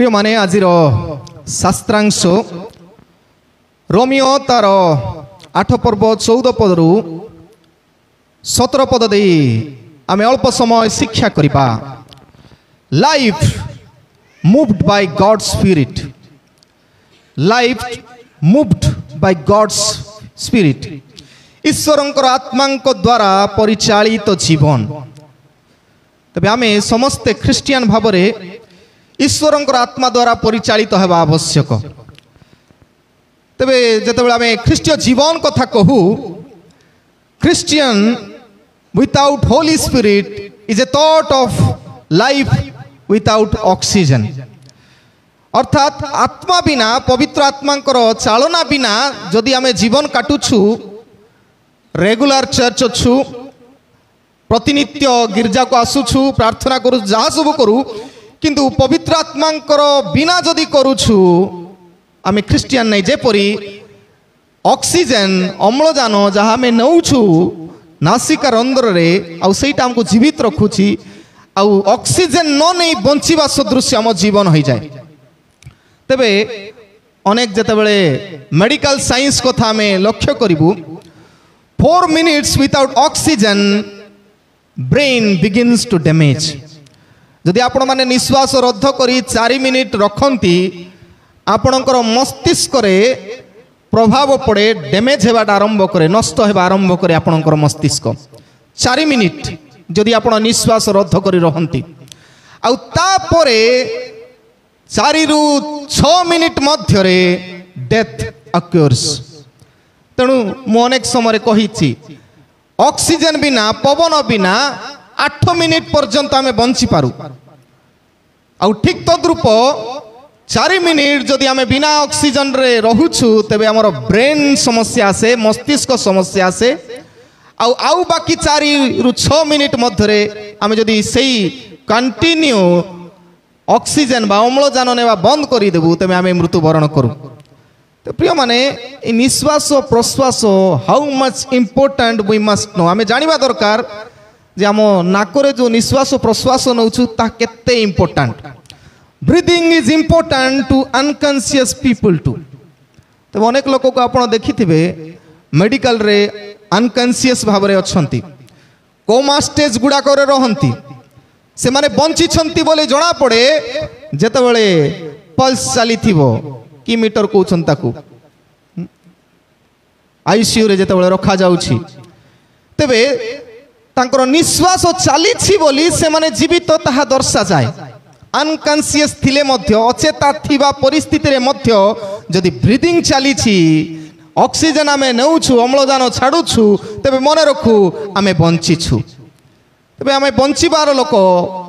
ପ୍ରିୟମାନେ ଆଜିର ଶାସ୍ତ୍ରାଂଶ ରୋମିଓ ତାର ଆଠ ପର୍ବ ଚଉଦ ପଦରୁ ସତର ପଦ ଦେଇ ଆମେ ଅଳ୍ପ ସମୟ ଶିକ୍ଷା କରିବା life moved by God spirit life moved by God's spirit ଈଶ୍ୱରଙ୍କର ଆତ୍ମାଙ୍କ ଦ୍ୱାରା ପରିଚାଳିତ ଜୀବନ ତେବେ ଆମେ ସମସ୍ତେ ଖ୍ରୀଷ୍ଟିଆନ ଭାବରେ ଈଶ୍ୱରଙ୍କର ଆତ୍ମା ଦ୍ୱାରା ପରିଚାଳିତ ହେବା ଆବଶ୍ୟକ ତେବେ ଯେତେବେଳେ ଆମେ ଖ୍ରୀଷ୍ଟୀୟ ଜୀବନ କଥା କହୁ Christian without holy spirit is a thought of life without oxygen অর্থাৎ আত্মা বিনা পবিত্র আত্মাঙ্কর চালনা বিনা যদি আমি জীবন কাটুছু রেগুলার চর্চ অছু প্রতিনিত্য গির্জাকু আসুছু প্রার্থনা করু যা সবু করু কিন্তু ପବିତ୍ର ଆତ୍ମାଙ୍କର ବିନା ଯଦି କରୁଛୁ ଆମେ ଖ୍ରୀଷ୍ଟିଆନ ନାହିଁ ଯେପରି ଅକ୍ସିଜେନ୍ ଅମ୍ଳଜାନ ଯାହା ଆମେ ନେଉଛୁ ନାସିକା ରନ୍ଧ୍ରରେ ଆଉ ସେଇଟା ଆମକୁ ଜୀବିତ ରଖୁଛି ଆଉ ଅକ୍ସିଜେନ୍ ନ ନେଇ ବଞ୍ଚିବା ସଦୃଶ ଆମ ଜୀବନ ହୋଇଯାଏ ତେବେ ଅନେକ ଯେତେବେଳେ ମେଡ଼ିକାଲ ସାଇନ୍ସ କଥା ଆମେ ଲକ୍ଷ୍ୟ କରିବୁ four minutes without oxygen brain begins to damage ଯଦି ଆପଣମାନେ ନିଶ୍ୱାସ ରଦ୍ଧ କରି ଚାରି ମିନିଟ୍ ରଖନ୍ତି ଆପଣଙ୍କର ମସ୍ତିଷ୍କରେ ପ୍ରଭାବ ପଡ଼େ ଡ୍ୟାମେଜ୍ ହେବାଟା ଆରମ୍ଭ କରେ ନଷ୍ଟ ହେବା ଆରମ୍ଭ କରେ ଆପଣଙ୍କର ମସ୍ତିଷ୍କ ଚାରି ମିନିଟ୍ ଯଦି ଆପଣ ନିଶ୍ୱାସ ରଦ୍ଧ କରି ରହନ୍ତି ଆଉ ତାପରେ ଚାରିରୁ ଛଅ ମିନିଟ୍ ମଧ୍ୟରେ ଡେଥ୍ ଅକ୍ୟୋର୍ସ ତେଣୁ ମୁଁ ଅନେକ ସମୟରେ କହିଛି ଅକ୍ସିଜେନ୍ ବିନା ପବନ ବିନା আঠ মিনিট পর্যন্ত আমি বঞ্চিপারু আউ ঠিক তদ্রুপ চারি মিনিট যদি আমি বিনা অক্সিজেনরে রহুছু তেবে আমার ব্রেন সমস্যা আসে মস্তিষ্ক সমস্যা আসে আউ আউ বাকি চারি রু ছ মিনিট মধ্যে আমি যদি সেই কন্টিনিউ অক্সিজেন বা অম্লজান নেওয়া বন্ধ করে করিদেবু তেমনি আমি মৃত্যুবরণ করু তো প্রিয় মানে এই নিঃশ্বাস প্রশ্বাস হাউ মচ ইম্পর্টাট উই মস্ট নো আমি জাঁয়া দরকার যে ଆମ ନାକରେ ଯେଉଁ ନିଶ୍ୱାସ ପ୍ରଶ୍ୱାସ ନେଉଛୁ ତାହା କେତେ important breathing is important to unconscious people too ତେବେ ଅନେକ ଲୋକକୁ ଆପଣ ଦେଖିଥିବେ ମେଡ଼ିକାଲରେ ଅନକନସିୟସ୍ ଭାବରେ ଅଛନ୍ତି କୋମା ଷ୍ଟେଜ୍ ଗୁଡ଼ାକରେ ରହନ୍ତି ସେମାନେ ବଞ୍ଚିଛନ୍ତି ବୋଲି ଜଣାପଡ଼େ ଯେତେବେଳେ ପଲ୍ସ ଚାଲିଥିବ କି ମିଟର କହୁଛନ୍ତି ତାକୁ ଆଇସିୟୁରେ ଯେତେବେଳେ ରଖାଯାଉଛି ତେବେ ତାଙ୍କର ନିଶ୍ୱାସ ଚାଲିଛି ବୋଲି ସେମାନେ ଜୀବିତ ତାହା ଦର୍ଶାଯାଏ আনকনসিয়াস থিলে মধ্যে অচেতা থিবা পরিস্থিতিরে মধ্যে যদি ব্রিদিং চালিছি অক্সিজেন আমি নেউছু অম্লজান ছাড়ুছু তেবে মনে রখু আমি বঞ্চিছু তেবে আমি বঞ্চিবার লোক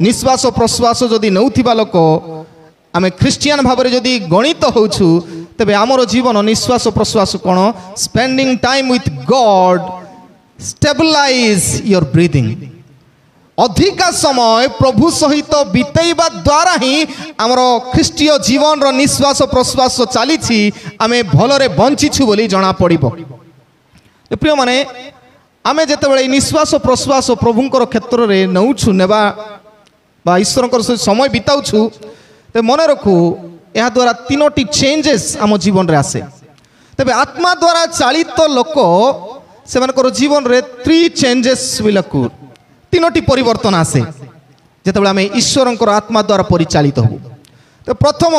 নিঃশ্বাস প্রশ্বাস যদি নেউথিবা লোক আমি খ্রিস্টিয়ান ভাবে যদি গণিত হোছু তেবে আমার জীবন নিঃশ্বাস প্রশ্বাস কোণ spending time with God stabilize your breathing ଅଧିକା ସମୟ ପ୍ରଭୁ ସହିତ ବିତେଇବା ଦ୍ୱାରା ହିଁ ଆମର ଖ୍ରୀଷ୍ଟୀୟ ଜୀବନର ନିଶ୍ୱାସ ପ୍ରଶ୍ୱାସ ଚାଲିଛି ଆମେ ଭଲରେ ବଞ୍ଚିଛୁ ବୋଲି ଜଣାପଡ଼ିବ ପ୍ରିୟମାନେ ଆମେ ଯେତେବେଳେ ନିଶ୍ୱାସ ପ୍ରଶ୍ୱାସ ପ୍ରଭୁଙ୍କର କ୍ଷେତ୍ରରେ ନେଉଛୁ ନେବା ବା ଈଶ୍ୱରଙ୍କର ସହିତ ସମୟ ବିତାଉଛୁ ତେବେ ମନେ ରଖୁ ଏହାଦ୍ୱାରା ତିନୋଟି ଚେଞ୍ଜେସ୍ ଆମ ଜୀବନରେ ଆସେ ତେବେ ଆତ୍ମା ଦ୍ୱାରା ଚାଳିତ ଲୋକ ସେମାନଙ୍କର ଜୀବନରେ ଥ୍ରୀ ଚେଞ୍ଜେସ୍ ବିଲକୁ ତିନୋଟି ପରିବର୍ତ୍ତନ ଆସେ ଯେତେବେଳେ ଆମେ ଈଶ୍ୱରଙ୍କର ଆତ୍ମା ଦ୍ୱାରା ପରିଚାଳିତ ହେବୁ ତ ପ୍ରଥମ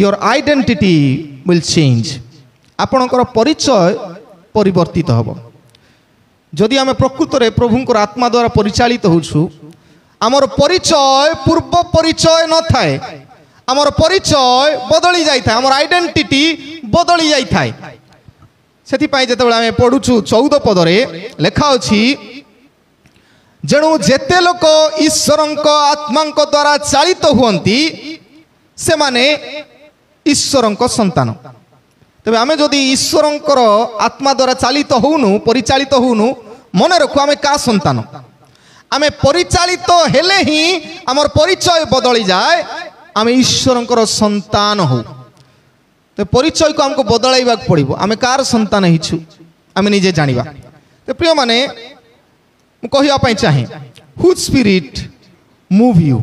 ୟୋର ଆଇଡେଣ୍ଟିଟି ୱିଲ୍ ଚେଞ୍ଜ ଆପଣଙ୍କର ପରିଚୟ ପରିବର୍ତ୍ତିତ ହେବ ଯଦି ଆମେ ପ୍ରକୃତରେ ପ୍ରଭୁଙ୍କର ଆତ୍ମା ଦ୍ୱାରା ପରିଚାଳିତ ହେଉଛୁ ଆମର ପରିଚୟ ପୂର୍ବ ପରିଚୟ ନଥାଏ ଆମର ପରିଚୟ ବଦଳି ଯାଇଥାଏ ଆମର ଆଇଡେଣ୍ଟିଟି ବଦଳି ଯାଇଥାଏ ସେଥିପାଇଁ ଯେତେବେଳେ ଆମେ ପଢ଼ୁଛୁ ଚଉଦ ପଦରେ ଲେଖା ଅଛି ଯେଣୁ ଯେତେ ଲୋକ ଈଶ୍ୱରଙ୍କ ଆତ୍ମାଙ୍କ ଦ୍ୱାରା ଚାଳିତ ହୁଅନ୍ତି ସେମାନେ ଈଶ୍ୱରଙ୍କ ସନ୍ତାନ ତେବେ ଆମେ ଯଦି ଈଶ୍ୱରଙ୍କର ଆତ୍ମା ଦ୍ୱାରା ଚାଳିତ ହଉନୁ ପରିଚାଳିତ ହଉନୁ ମନେ ରଖୁ ଆମେ କାହା ସନ୍ତାନ ଆମେ ପରିଚାଳିତ ହେଲେ ହିଁ ଆମର ପରିଚୟ ବଦଳିଯାଏ ଆମେ ଈଶ୍ୱରଙ୍କର ସନ୍ତାନ ହଉ তো পরিচয়কে আমাকে বদলাইবাকে পড়ব আমি কার সন্তান হয়েছু আমি নিজে জাঁয়া তো প্রিয় মানে কহা চাহে হুজ স্পিরিট মুভ ইউ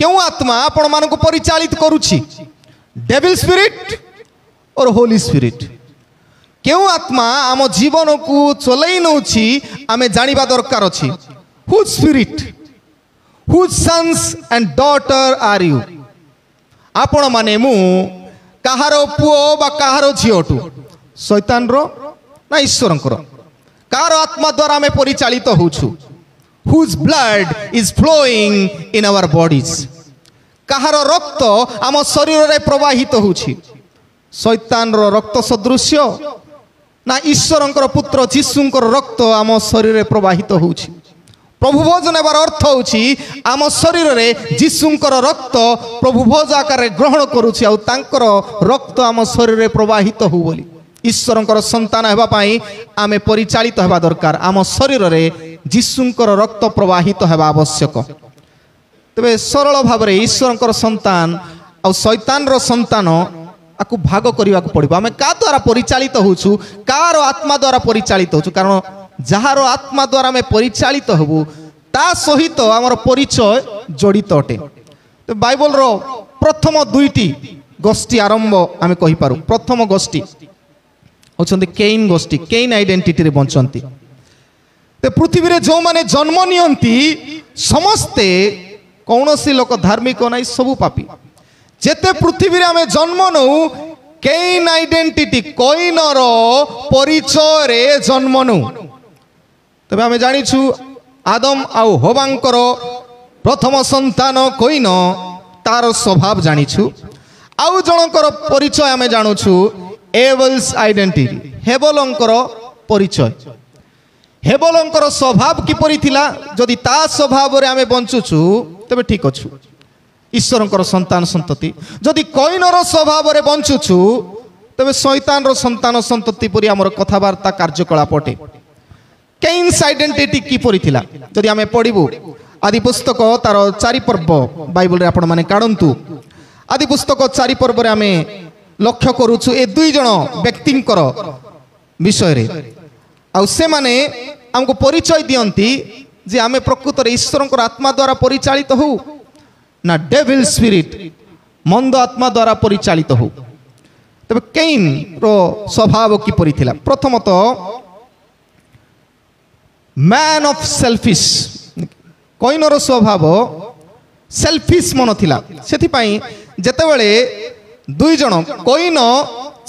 কেউ আত্মা আপন মানুষ পরিচালিত করুছি devil spirit or holy spirit কেউ আত্মা আম জীবনকু চলাই নেছি আমি জাঁয়া দরকার অছি whose spirit whose sons and daughter are you আপন মানে মু କାହାର ପୁଅ ବା କାହାର ଝିଅଠୁ ଶୈତାନର ନା ଈଶ୍ୱରଙ୍କର କାହାର ଆତ୍ମା ଦ୍ୱାରା ଆମେ ପରିଚାଳିତ ହେଉଛୁ whose blood is flowing in our bodies କାହାର ରକ୍ତ ଆମ ଶରୀରରେ ପ୍ରବାହିତ ହେଉଛି ଶୈତାନର ରକ୍ତ ସଦୃଶ୍ୟ ନା ଈଶ୍ୱରଙ୍କର ପୁତ୍ର ଯୀଶୁଙ୍କର ରକ୍ତ ଆମ ଶରୀରରେ ପ୍ରବାହିତ ହେଉଛି প্রভু ভোজ নেবার অর্থ হচ্ছে আমার শরীরে যীশুঙ্কর রক্ত প্রভু ভোজ আকারে গ্রহণ করুছি আর রক্ত আমার শরীরে প্রবাহিত হু বলে ঈশ্বরঙ্কর সন্তান হওয়া আমি পরিচালিত হওয়া দরকার আমার শরীরে যীশুঙ্কর রক্ত প্রবাহিত হওয়া আবশ্যক তবে সরল ভাবে ঈশ্বরঙ্কর সন্তান আইতানর সন্তান আকু ভাগ করা পড়ব আমি কাহ দ্বারা পরিচালিত হচ্ছু কার আত্মা দ্বারা পরিচালিত হচ্ছু কারণ ଯାହାର ଆତ୍ମା ଦ୍ୱାରା ଆମେ ପରିଚାଳିତ ହେବୁ ତା ସହିତ ଆମର ପରିଚୟ ଜଡ଼ିତ ଅଟେ ବାଇବଲର ପ୍ରଥମ ଦୁଇଟି ଗୋଷ୍ଠୀ ଆରମ୍ଭ ଆମେ କହିପାରୁ ପ୍ରଥମ ଗୋଷ୍ଠୀ ହେଉଛନ୍ତି କେଇନ୍ ଗୋଷ୍ଠୀ କେଇନ୍ ଆଇଡେଣ୍ଟିଟିରେ ବଞ୍ଚନ୍ତି ପୃଥିବୀରେ ଯେଉଁମାନେ ଜନ୍ମ ନିଅନ୍ତି ସମସ୍ତେ କୌଣସି ଲୋକ ଧାର୍ମିକ ନାହିଁ ସବୁ ପାପି ଯେତେ ପୃଥିବୀରେ ଆମେ ଜନ୍ମ ନେଉ କେଇନ୍ ଆଇଡେଣ୍ଟିଟି କଇନର ପରିଚୟରେ ଜନ୍ମ ନେଉ ତେବେ ଆମେ ଜାଣିଛୁ ଆଦମ ଆଉ ହୋବାଙ୍କର ପ୍ରଥମ ସନ୍ତାନ କଇନ ତାର ସ୍ୱଭାବ ଜାଣିଛୁ ଆଉ ଜଣଙ୍କର ପରିଚୟ ଆମେ ଜାଣୁଛୁ ଏବଲ୍ସ ଆଇଡେଣ୍ଟିଟି ହେବଲଙ୍କର ପରିଚୟ ହେବଲଙ୍କର ସ୍ୱଭାବ କିପରି ଥିଲା ଯଦି ତା ସ୍ୱଭାବରେ ଆମେ ବଞ୍ଚୁଛୁ ତେବେ ଠିକ୍ ଅଛୁ ଈଶ୍ୱରଙ୍କର ସନ୍ତାନ ସନ୍ତତି ଯଦି କଇନର ସ୍ୱଭାବରେ ବଞ୍ଚୁଛୁ ତେବେ ଶୈତାନର ସନ୍ତାନ ସନ୍ତତି ପରି ଆମର କଥାବାର୍ତ୍ତା କାର୍ଯ୍ୟକଳାପ ଅଟେ କେଇନ୍ସ ଆଇଡେଣ୍ଟିଟି କିପରି ଥିଲା ଯଦି ଆମେ ପଢ଼ିବୁ ଆଦି ପୁସ୍ତକ ତାର ଚାରି ପର୍ବ ବାଇବଲରେ ଆପଣମାନେ କାଢ଼ନ୍ତୁ ଆଦି ପୁସ୍ତକ ଚାରି ପର୍ବରେ ଆମେ ଲକ୍ଷ୍ୟ କରୁଛୁ ଏ ଦୁଇ ଜଣ ବ୍ୟକ୍ତିଙ୍କର ବିଷୟରେ ଆଉ ସେମାନେ ଆମକୁ ପରିଚୟ ଦିଅନ୍ତି ଯେ ଆମେ ପ୍ରକୃତରେ ଈଶ୍ୱରଙ୍କର ଆତ୍ମା ଦ୍ୱାରା ପରିଚାଳିତ ହଉ ନା ଡେଭିଲ୍ ସ୍ପିରିଟ୍ ମନ୍ଦ ଆତ୍ମା ଦ୍ୱାରା ପରିଚାଳିତ ହଉ ତେବେ କେଇନ୍ର ସ୍ୱଭାବ କିପରି ଥିଲା ପ୍ରଥମତଃ ମ୍ୟାନ୍ ଅଫ୍ ସେଲ୍ଫିସ୍ କଇନର ସ୍ୱଭାବ ସେଲ୍ଫିସ୍ ମନ ଥିଲା ସେଥିପାଇଁ ଯେତେବେଳେ ଦୁଇ ଜଣ କଇନ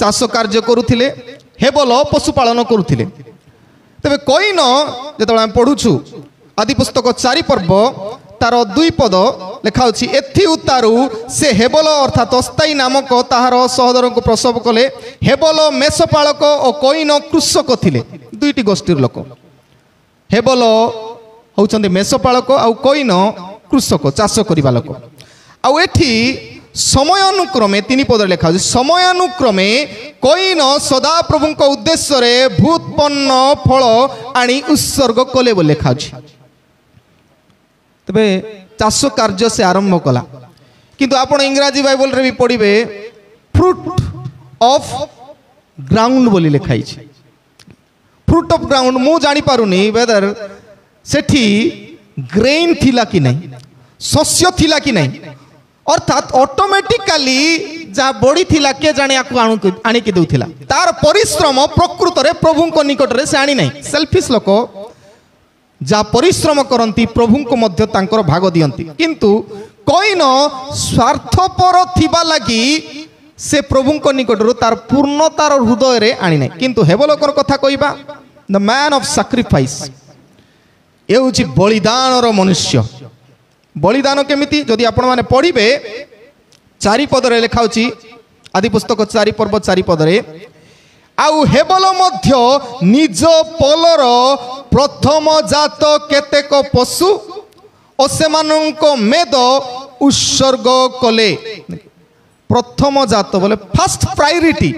ଚାଷ କାର୍ଯ୍ୟ କରୁଥିଲେ ହେବଲ ପଶୁପାଳନ କରୁଥିଲେ ତେବେ କଇନ ଯେତେବେଳେ ଆମେ ପଢ଼ୁଛୁ ଆଦି ପୁସ୍ତକ ଚାରି ପର୍ବ ତାର ଦୁଇ ପଦ ଲେଖା ଅଛି ଏଥି ଉତ୍ତାରୁ ସେ ହେବଲ ଅର୍ଥାତ୍ ଅସ୍ଥାୟୀ ନାମକ ତାହାର ସହଦରଙ୍କୁ ପ୍ରସବ କଲେ ହେବଲ ମେଷପାଳକ ଓ କଇନ କୃଷକ ଥିଲେ ଦୁଇଟି ଗୋଷ୍ଠୀର ଲୋକ ହେବଲ ହେଉଛନ୍ତି ମେଷପାଳକ ଆଉ କଇନ କୃଷକ ଚାଷ କରିବା ଲୋକ ଆଉ ଏଠି ସମୟାନୁକ୍ରମେ ତିନି ପଦରେ ଲେଖା ହେଉଛି ସମୟାନୁକ୍ରମେ କଇନ ସଦାପ୍ରଭୁଙ୍କ ଉଦ୍ଦେଶ୍ୟରେ ଭୂତପନ୍ନ ଫଳ ଆଣି ଉତ୍ସର୍ଗ କଲେ ବୋଲି ଲେଖା ଅଛି ତେବେ ଚାଷ କାର୍ଯ୍ୟ ସେ ଆରମ୍ଭ କଲା କିନ୍ତୁ ଆପଣ ଇଂରାଜୀ ବାଇବଲରେ ବି ପଢ଼ିବେ ଫ୍ରୁଟ୍ ଅଫ୍ ଗ୍ରାଉଣ୍ଡ ବୋଲି ଲେଖା ହେଇଛି ଫ୍ରୁଟ୍ ଅଫ୍ ଗ୍ରାଉଣ୍ଡ ମୁଁ ଜାଣିପାରୁନି ୱେଦର ସେଠି গ্রেইন ଥିଲା কি ନାହିଁ শস্য ଥିଲା কি ନାହିଁ অর্থাৎ অটোমেটিকালি যা বড়ি লা কে জানে আকু আনিকি দেউলা তার পরিশ্রম প্রকৃতরে প্রভুঙ্ক নিকটরে সে আনি নাই সেলফিস লোক যা পরিশ্রম করন্তি প্রভুঙ্ক মধ্য তাঙ্কর ভাগ দিয়ন্তি কিন্তু কইন স্বার্থপর থিবা লাগি সে প্রভুঙ্ক নিকটরু তার পূর্ণতার হৃদয়রে আনি নাই কিন্তু হেবলোকর কথা কইবা ದ ಮ್ಯಾನ್ ಆಫ್ ಸಾಕ್ರಿಫାଇସ୍ ଏ ହେଉଛି ବଳିଦାନର ମନୁଷ୍ୟ ବଳିଦାନ କେମିତି ଯଦି ଆପଣମାନେ ପଢ଼ିବେ ଚାରିପଦରେ ଲେଖା ହେଉଛି ଆଦି ପୁସ୍ତକ ଚାରି ପର୍ବ ଚାରିପଦରେ ଆଉ ହେବଲ ମଧ୍ୟ ନିଜ ପୋଲର ପ୍ରଥମ ଜାତ କେତେକ ପଶୁ ଓ ସେମାନଙ୍କ ମେଦ ଉତ୍ସର୍ଗ କଲେ ପ୍ରଥମ ଜାତ ବୋଲେ ଫାର୍ଷ୍ଟ ପ୍ରାୟୋରିଟି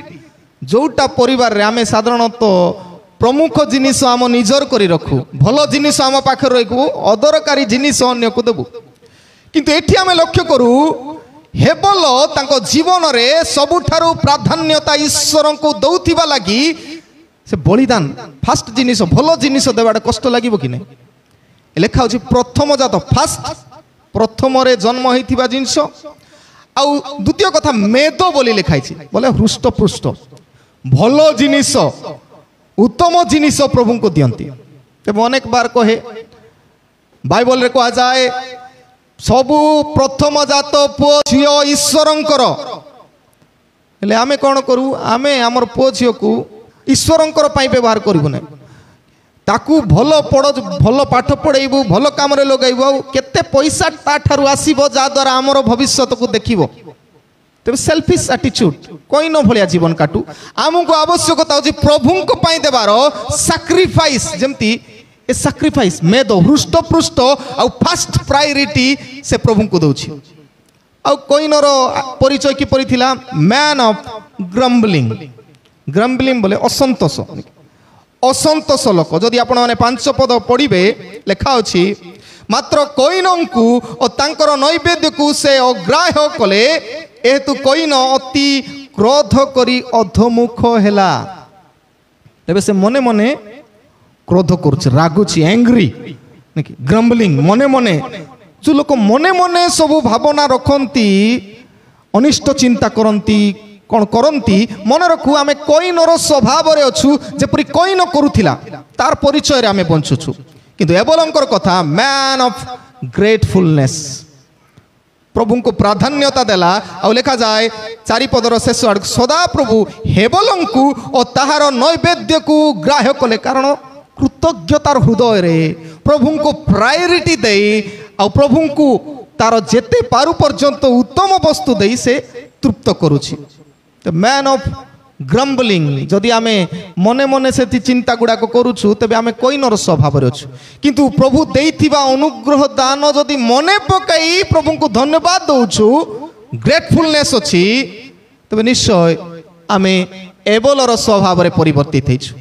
ଯେଉଁଟା ପରିବାରରେ ଆମେ ସାଧାରଣତଃ ପ୍ରମୁଖ ଜିନିଷ ଆମ ନିଜର କରି ରଖୁ ଭଲ ଜିନିଷ ଆମ ପାଖରେ ରହିବୁ ଅଦରକାରୀ ଜିନିଷ ଅନ୍ୟକୁ ଦେବୁ କିନ୍ତୁ ଏଠି ଆମେ ଲକ୍ଷ୍ୟ କରୁ ହେବଲ ତାଙ୍କ ଜୀବନରେ ସବୁଠାରୁ ପ୍ରାଧାନ୍ୟତା ଈଶ୍ୱରଙ୍କୁ ଦେଉଥିବା ଲାଗି ସେ ବଳିଦାନ ଫାଷ୍ଟ ଜିନିଷ ଭଲ ଜିନିଷ ଦେବାଟା କଷ୍ଟ ଲାଗିବ କି ନାହିଁ ଲେଖା ହେଉଛି ପ୍ରଥମ ଜାତ ଫାଷ୍ଟ ପ୍ରଥମରେ ଜନ୍ମ ହେଇଥିବା ଜିନିଷ ଆଉ ଦ୍ୱିତୀୟ କଥା ମେଦ ବୋଲି ଲେଖା ହେଇଛି ବୋଲେ ହୃଷ୍ଟପୃଷ୍ଟ ଭଲ ଜିନିଷ ଉତ୍ତମ ଜିନିଷ ପ୍ରଭୁଙ୍କୁ ଦିଅନ୍ତି ତେବେ ଅନେକ ବାର କହେ ବାଇବଲରେ କୁହାଯାଏ ସବୁ ପ୍ରଥମ ଜାତ ପୁଅ ଝିଅ ଈଶ୍ୱରଙ୍କର ହେଲେ ଆମେ କ'ଣ କରୁ ଆମେ ଆମର ପୁଅ ଝିଅକୁ ଈଶ୍ୱରଙ୍କର ପାଇଁ ବ୍ୟବହାର କରିବୁ ନାହିଁ ତାକୁ ଭଲ ପଢ଼ ଭଲ ପାଠ ପଢ଼େଇବୁ ଭଲ କାମରେ ଲଗାଇବୁ ଆଉ କେତେ ପଇସା ତାଠାରୁ ଆସିବ ଯାହାଦ୍ୱାରା ଆମର ଭବିଷ୍ୟତକୁ ଦେଖିବ ତେବେ ସେଲ୍ଫିସ୍ ଆଟିଚ୍ୟୁଡ୍ କଇନ ଭଳିଆ ଜୀବନ କାଟୁ ଆମକୁ ଆବଶ୍ୟକତା ହେଉଛି ପ୍ରଭୁଙ୍କ ପାଇଁ ଦେବାର ସାକ୍ରିଫାଇସ୍ ଯେମିତି ଏ ସାକ୍ରିଫାଇସ୍ ମେଦ ହୃଷ୍ଟପୃଷ୍ଟ ଆଉ ଫାଷ୍ଟ ପ୍ରାୟୋରିଟି ସେ ପ୍ରଭୁଙ୍କୁ ଦେଉଛି ଆଉ କଇନର ପରିଚୟ କିପରି ଥିଲା ମ୍ୟାନ୍ ଅଫ୍ ଗ୍ରମ୍ବଲିଂ ଗ୍ରମ୍ବଲିଂ ବୋଲେ ଅସନ୍ତୋଷ ଅସନ୍ତୋଷ ଲୋକ ଯଦି ଆପଣମାନେ ପାଞ୍ଚ ପଦ ପଢ଼ିବେ ଲେଖା ଅଛି ମାତ୍ର କଇନଙ୍କୁ ଓ ତାଙ୍କର ନୈବେଦ୍ୟକୁ ସେ ଅଗ୍ରାହ୍ୟ କଲେ ଏହେତୁ କଇନ ଅତି କ୍ରୋଧ କରି ଅଧମୁଖ ହେଲା ତେବେ ସେ ମନେ ମନେ କ୍ରୋଧ କରୁଛି ରାଗୁଛି ଆଙ୍ଗ୍ରି ନାକି ଗ୍ରମ୍ବଲିଂ ମନେ ମନେ ଯେଉଁ ଲୋକ ମନେ ମନେ ସବୁ ଭାବନା ରଖନ୍ତି ଅନିଷ୍ଟ ଚିନ୍ତା କରନ୍ତି କ'ଣ କରନ୍ତି ମନେ ରଖୁ ଆମେ କଇନର ସ୍ୱଭାବରେ ଅଛୁ ଯେପରି କଇନ କରୁଥିଲା ତାର ପରିଚୟରେ ଆମେ ବଞ୍ଚୁଛୁ କିନ୍ତୁ ଏବଲଙ୍କର କଥା ମ୍ୟାନ୍ ଅଫ୍ ଗ୍ରେଟଫୁଲନେସ୍ ପ୍ରଭୁଙ୍କୁ ପ୍ରାଧାନ୍ୟତା ଦେଲା ଆଉ ଲେଖାଯାଏ ଚାରିପଦର ଶେଷ ଆଡ଼କୁ ସଦାପ୍ରଭୁ ହେବଲଙ୍କୁ ଓ ତାହାର ନୈବେଦ୍ୟକୁ ଗ୍ରାହ୍ୟ କଲେ କାରଣ କୃତଜ୍ଞତାର ହୃଦୟରେ ପ୍ରଭୁଙ୍କୁ ପ୍ରାୟୋରିଟି ଦେଇ ଆଉ ପ୍ରଭୁଙ୍କୁ ତାର ଯେତେ ପାରୁ ପର୍ଯ୍ୟନ୍ତ ଉତ୍ତମ ବସ୍ତୁ ଦେଇ ସେ ତୃପ୍ତ କରୁଛି ମ୍ୟାନ୍ ଅଫ୍ ଗ୍ରମ୍ବଲିଂ ଯଦି ଆମେ ମନେ ମନେ ସେଥି ଚିନ୍ତା ଗୁଡ଼ାକ କରୁଛୁ ତେବେ ଆମେ କଇନର ସ୍ୱଭାବରେ ଅଛୁ କିନ୍ତୁ ପ୍ରଭୁ ଦେଇଥିବା ଅନୁଗ୍ରହ ଦାନ ଯଦି ମନେ ପକାଇ ପ୍ରଭୁଙ୍କୁ ଧନ୍ୟବାଦ ଦେଉଛୁ ଗ୍ରେଟଫୁଲନେସ୍ ଅଛି ତେବେ ନିଶ୍ଚୟ ଆମେ ଏବଲର ସ୍ୱଭାବରେ ପରିବର୍ତ୍ତିତ ହେଇଛୁ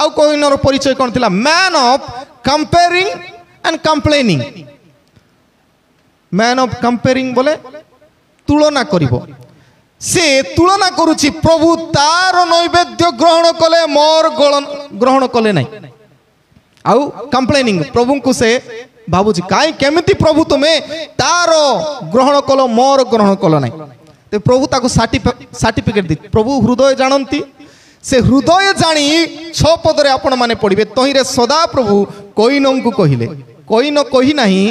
ଆଉ କଇନର ପରିଚୟ କ'ଣ ଥିଲା man of comparing and complaining man of comparing ବୋଲେ ତୁଳନା କରିବ ସେ ତୁଳନା କରୁଛି ପ୍ରଭୁ ତାର ନୈବେଦ୍ୟ ଗ୍ରହଣ କଲେ ମୋର ଗ୍ରହଣ କଲେ ନାହିଁ ଆଉ କମ୍ପ୍ଲେନିଂ ପ୍ରଭୁଙ୍କୁ ସେ ଭାବୁଛି କାହିଁ କେମିତି ପ୍ରଭୁ ତୁମେ ତାର ଗ୍ରହଣ କଲ ମୋର ଗ୍ରହଣ କଲ ନାହିଁ ତ ପ୍ରଭୁ ତାକୁ ସାର୍ଟିଫିକେଟ ଦି ପ୍ରଭୁ ହୃଦୟ ଜାଣନ୍ତି ସେ ହୃଦୟ ଜାଣି ଛଅ ପଦରେ ଆପଣମାନେ ପଢ଼ିବେ ତହିଁରେ ସଦା ପ୍ରଭୁ କଇନଙ୍କୁ କହିଲେ କଇନ କହି ନାହିଁ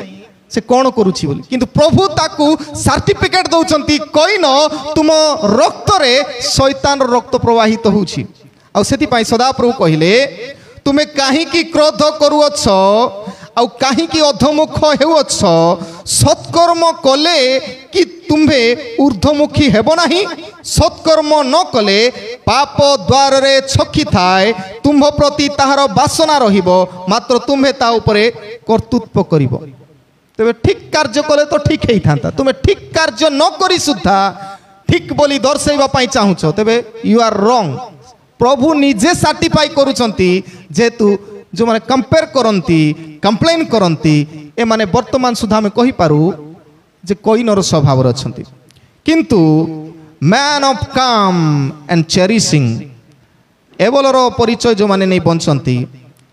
সে କ'ଣ କରୁଛି ବୋଲି କିନ୍ତୁ ପ୍ରଭୁ ତାକୁ ସାର୍ଟିଫିକେଟ୍ ଦେଉଛନ୍ତି କଇନ ତୁମ ରକ୍ତରେ ଶୈତାନର ରକ୍ତ ପ୍ରବାହିତ ହେଉଛି ଆଉ ସେଥିପାଇଁ ସଦାପ୍ରଭୁ କହିଲେ ତୁମେ କାହିଁକି କ୍ରୋଧ କରୁଅଛ ଆଉ କାହିଁକି ଅଧମୁଖ ହେଉଅଛ ସତ୍କର୍ମ କଲେ କି ତୁମ୍ଭେ ଉର୍ଦ୍ଧ୍ୱମୁଖୀ ହେବ ନାହିଁ ସତ୍କର୍ମ ନ କଲେ ପାପ ଦ୍ୱାରରେ ଛକି ଥାଏ ତୁମ୍ଭ ପ୍ରତି ତାହାର ବାସନା ରହିବ ମାତ୍ର ତୁମ୍ଭେ ତା ଉପରେ କର୍ତ୍ତୃତ୍ୱ କରିବ ତେବେ ଠିକ୍ କାର୍ଯ୍ୟ କଲେ ତ ଠିକ୍ ହେଇଥାନ୍ତା ତୁମେ ଠିକ୍ କାର୍ଯ୍ୟ ନ କରି ସୁଦ୍ଧା ଠିକ୍ ବୋଲି ଦର୍ଶାଇବା ପାଇଁ ଚାହୁଁଛ ତେବେ ୟୁ ଆର୍ ରଙ୍ଗ ପ୍ରଭୁ ନିଜେ ସାଟିଫାଇ କରୁଛନ୍ତି ଯେହେତୁ ଯେଉଁମାନେ କମ୍ପେୟାର କରନ୍ତି କମ୍ପ୍ଲେନ୍ କରନ୍ତି ଏମାନେ ବର୍ତ୍ତମାନ ସୁଦ୍ଧା ଆମେ କହିପାରୁ ଯେ କଇନର ସ୍ୱଭାବରେ ଅଛନ୍ତି କିନ୍ତୁ man of calm and cherishing ଏବଲର ପରିଚୟ ଯେଉଁମାନେ ନେଇ ବଞ୍ଚନ୍ତି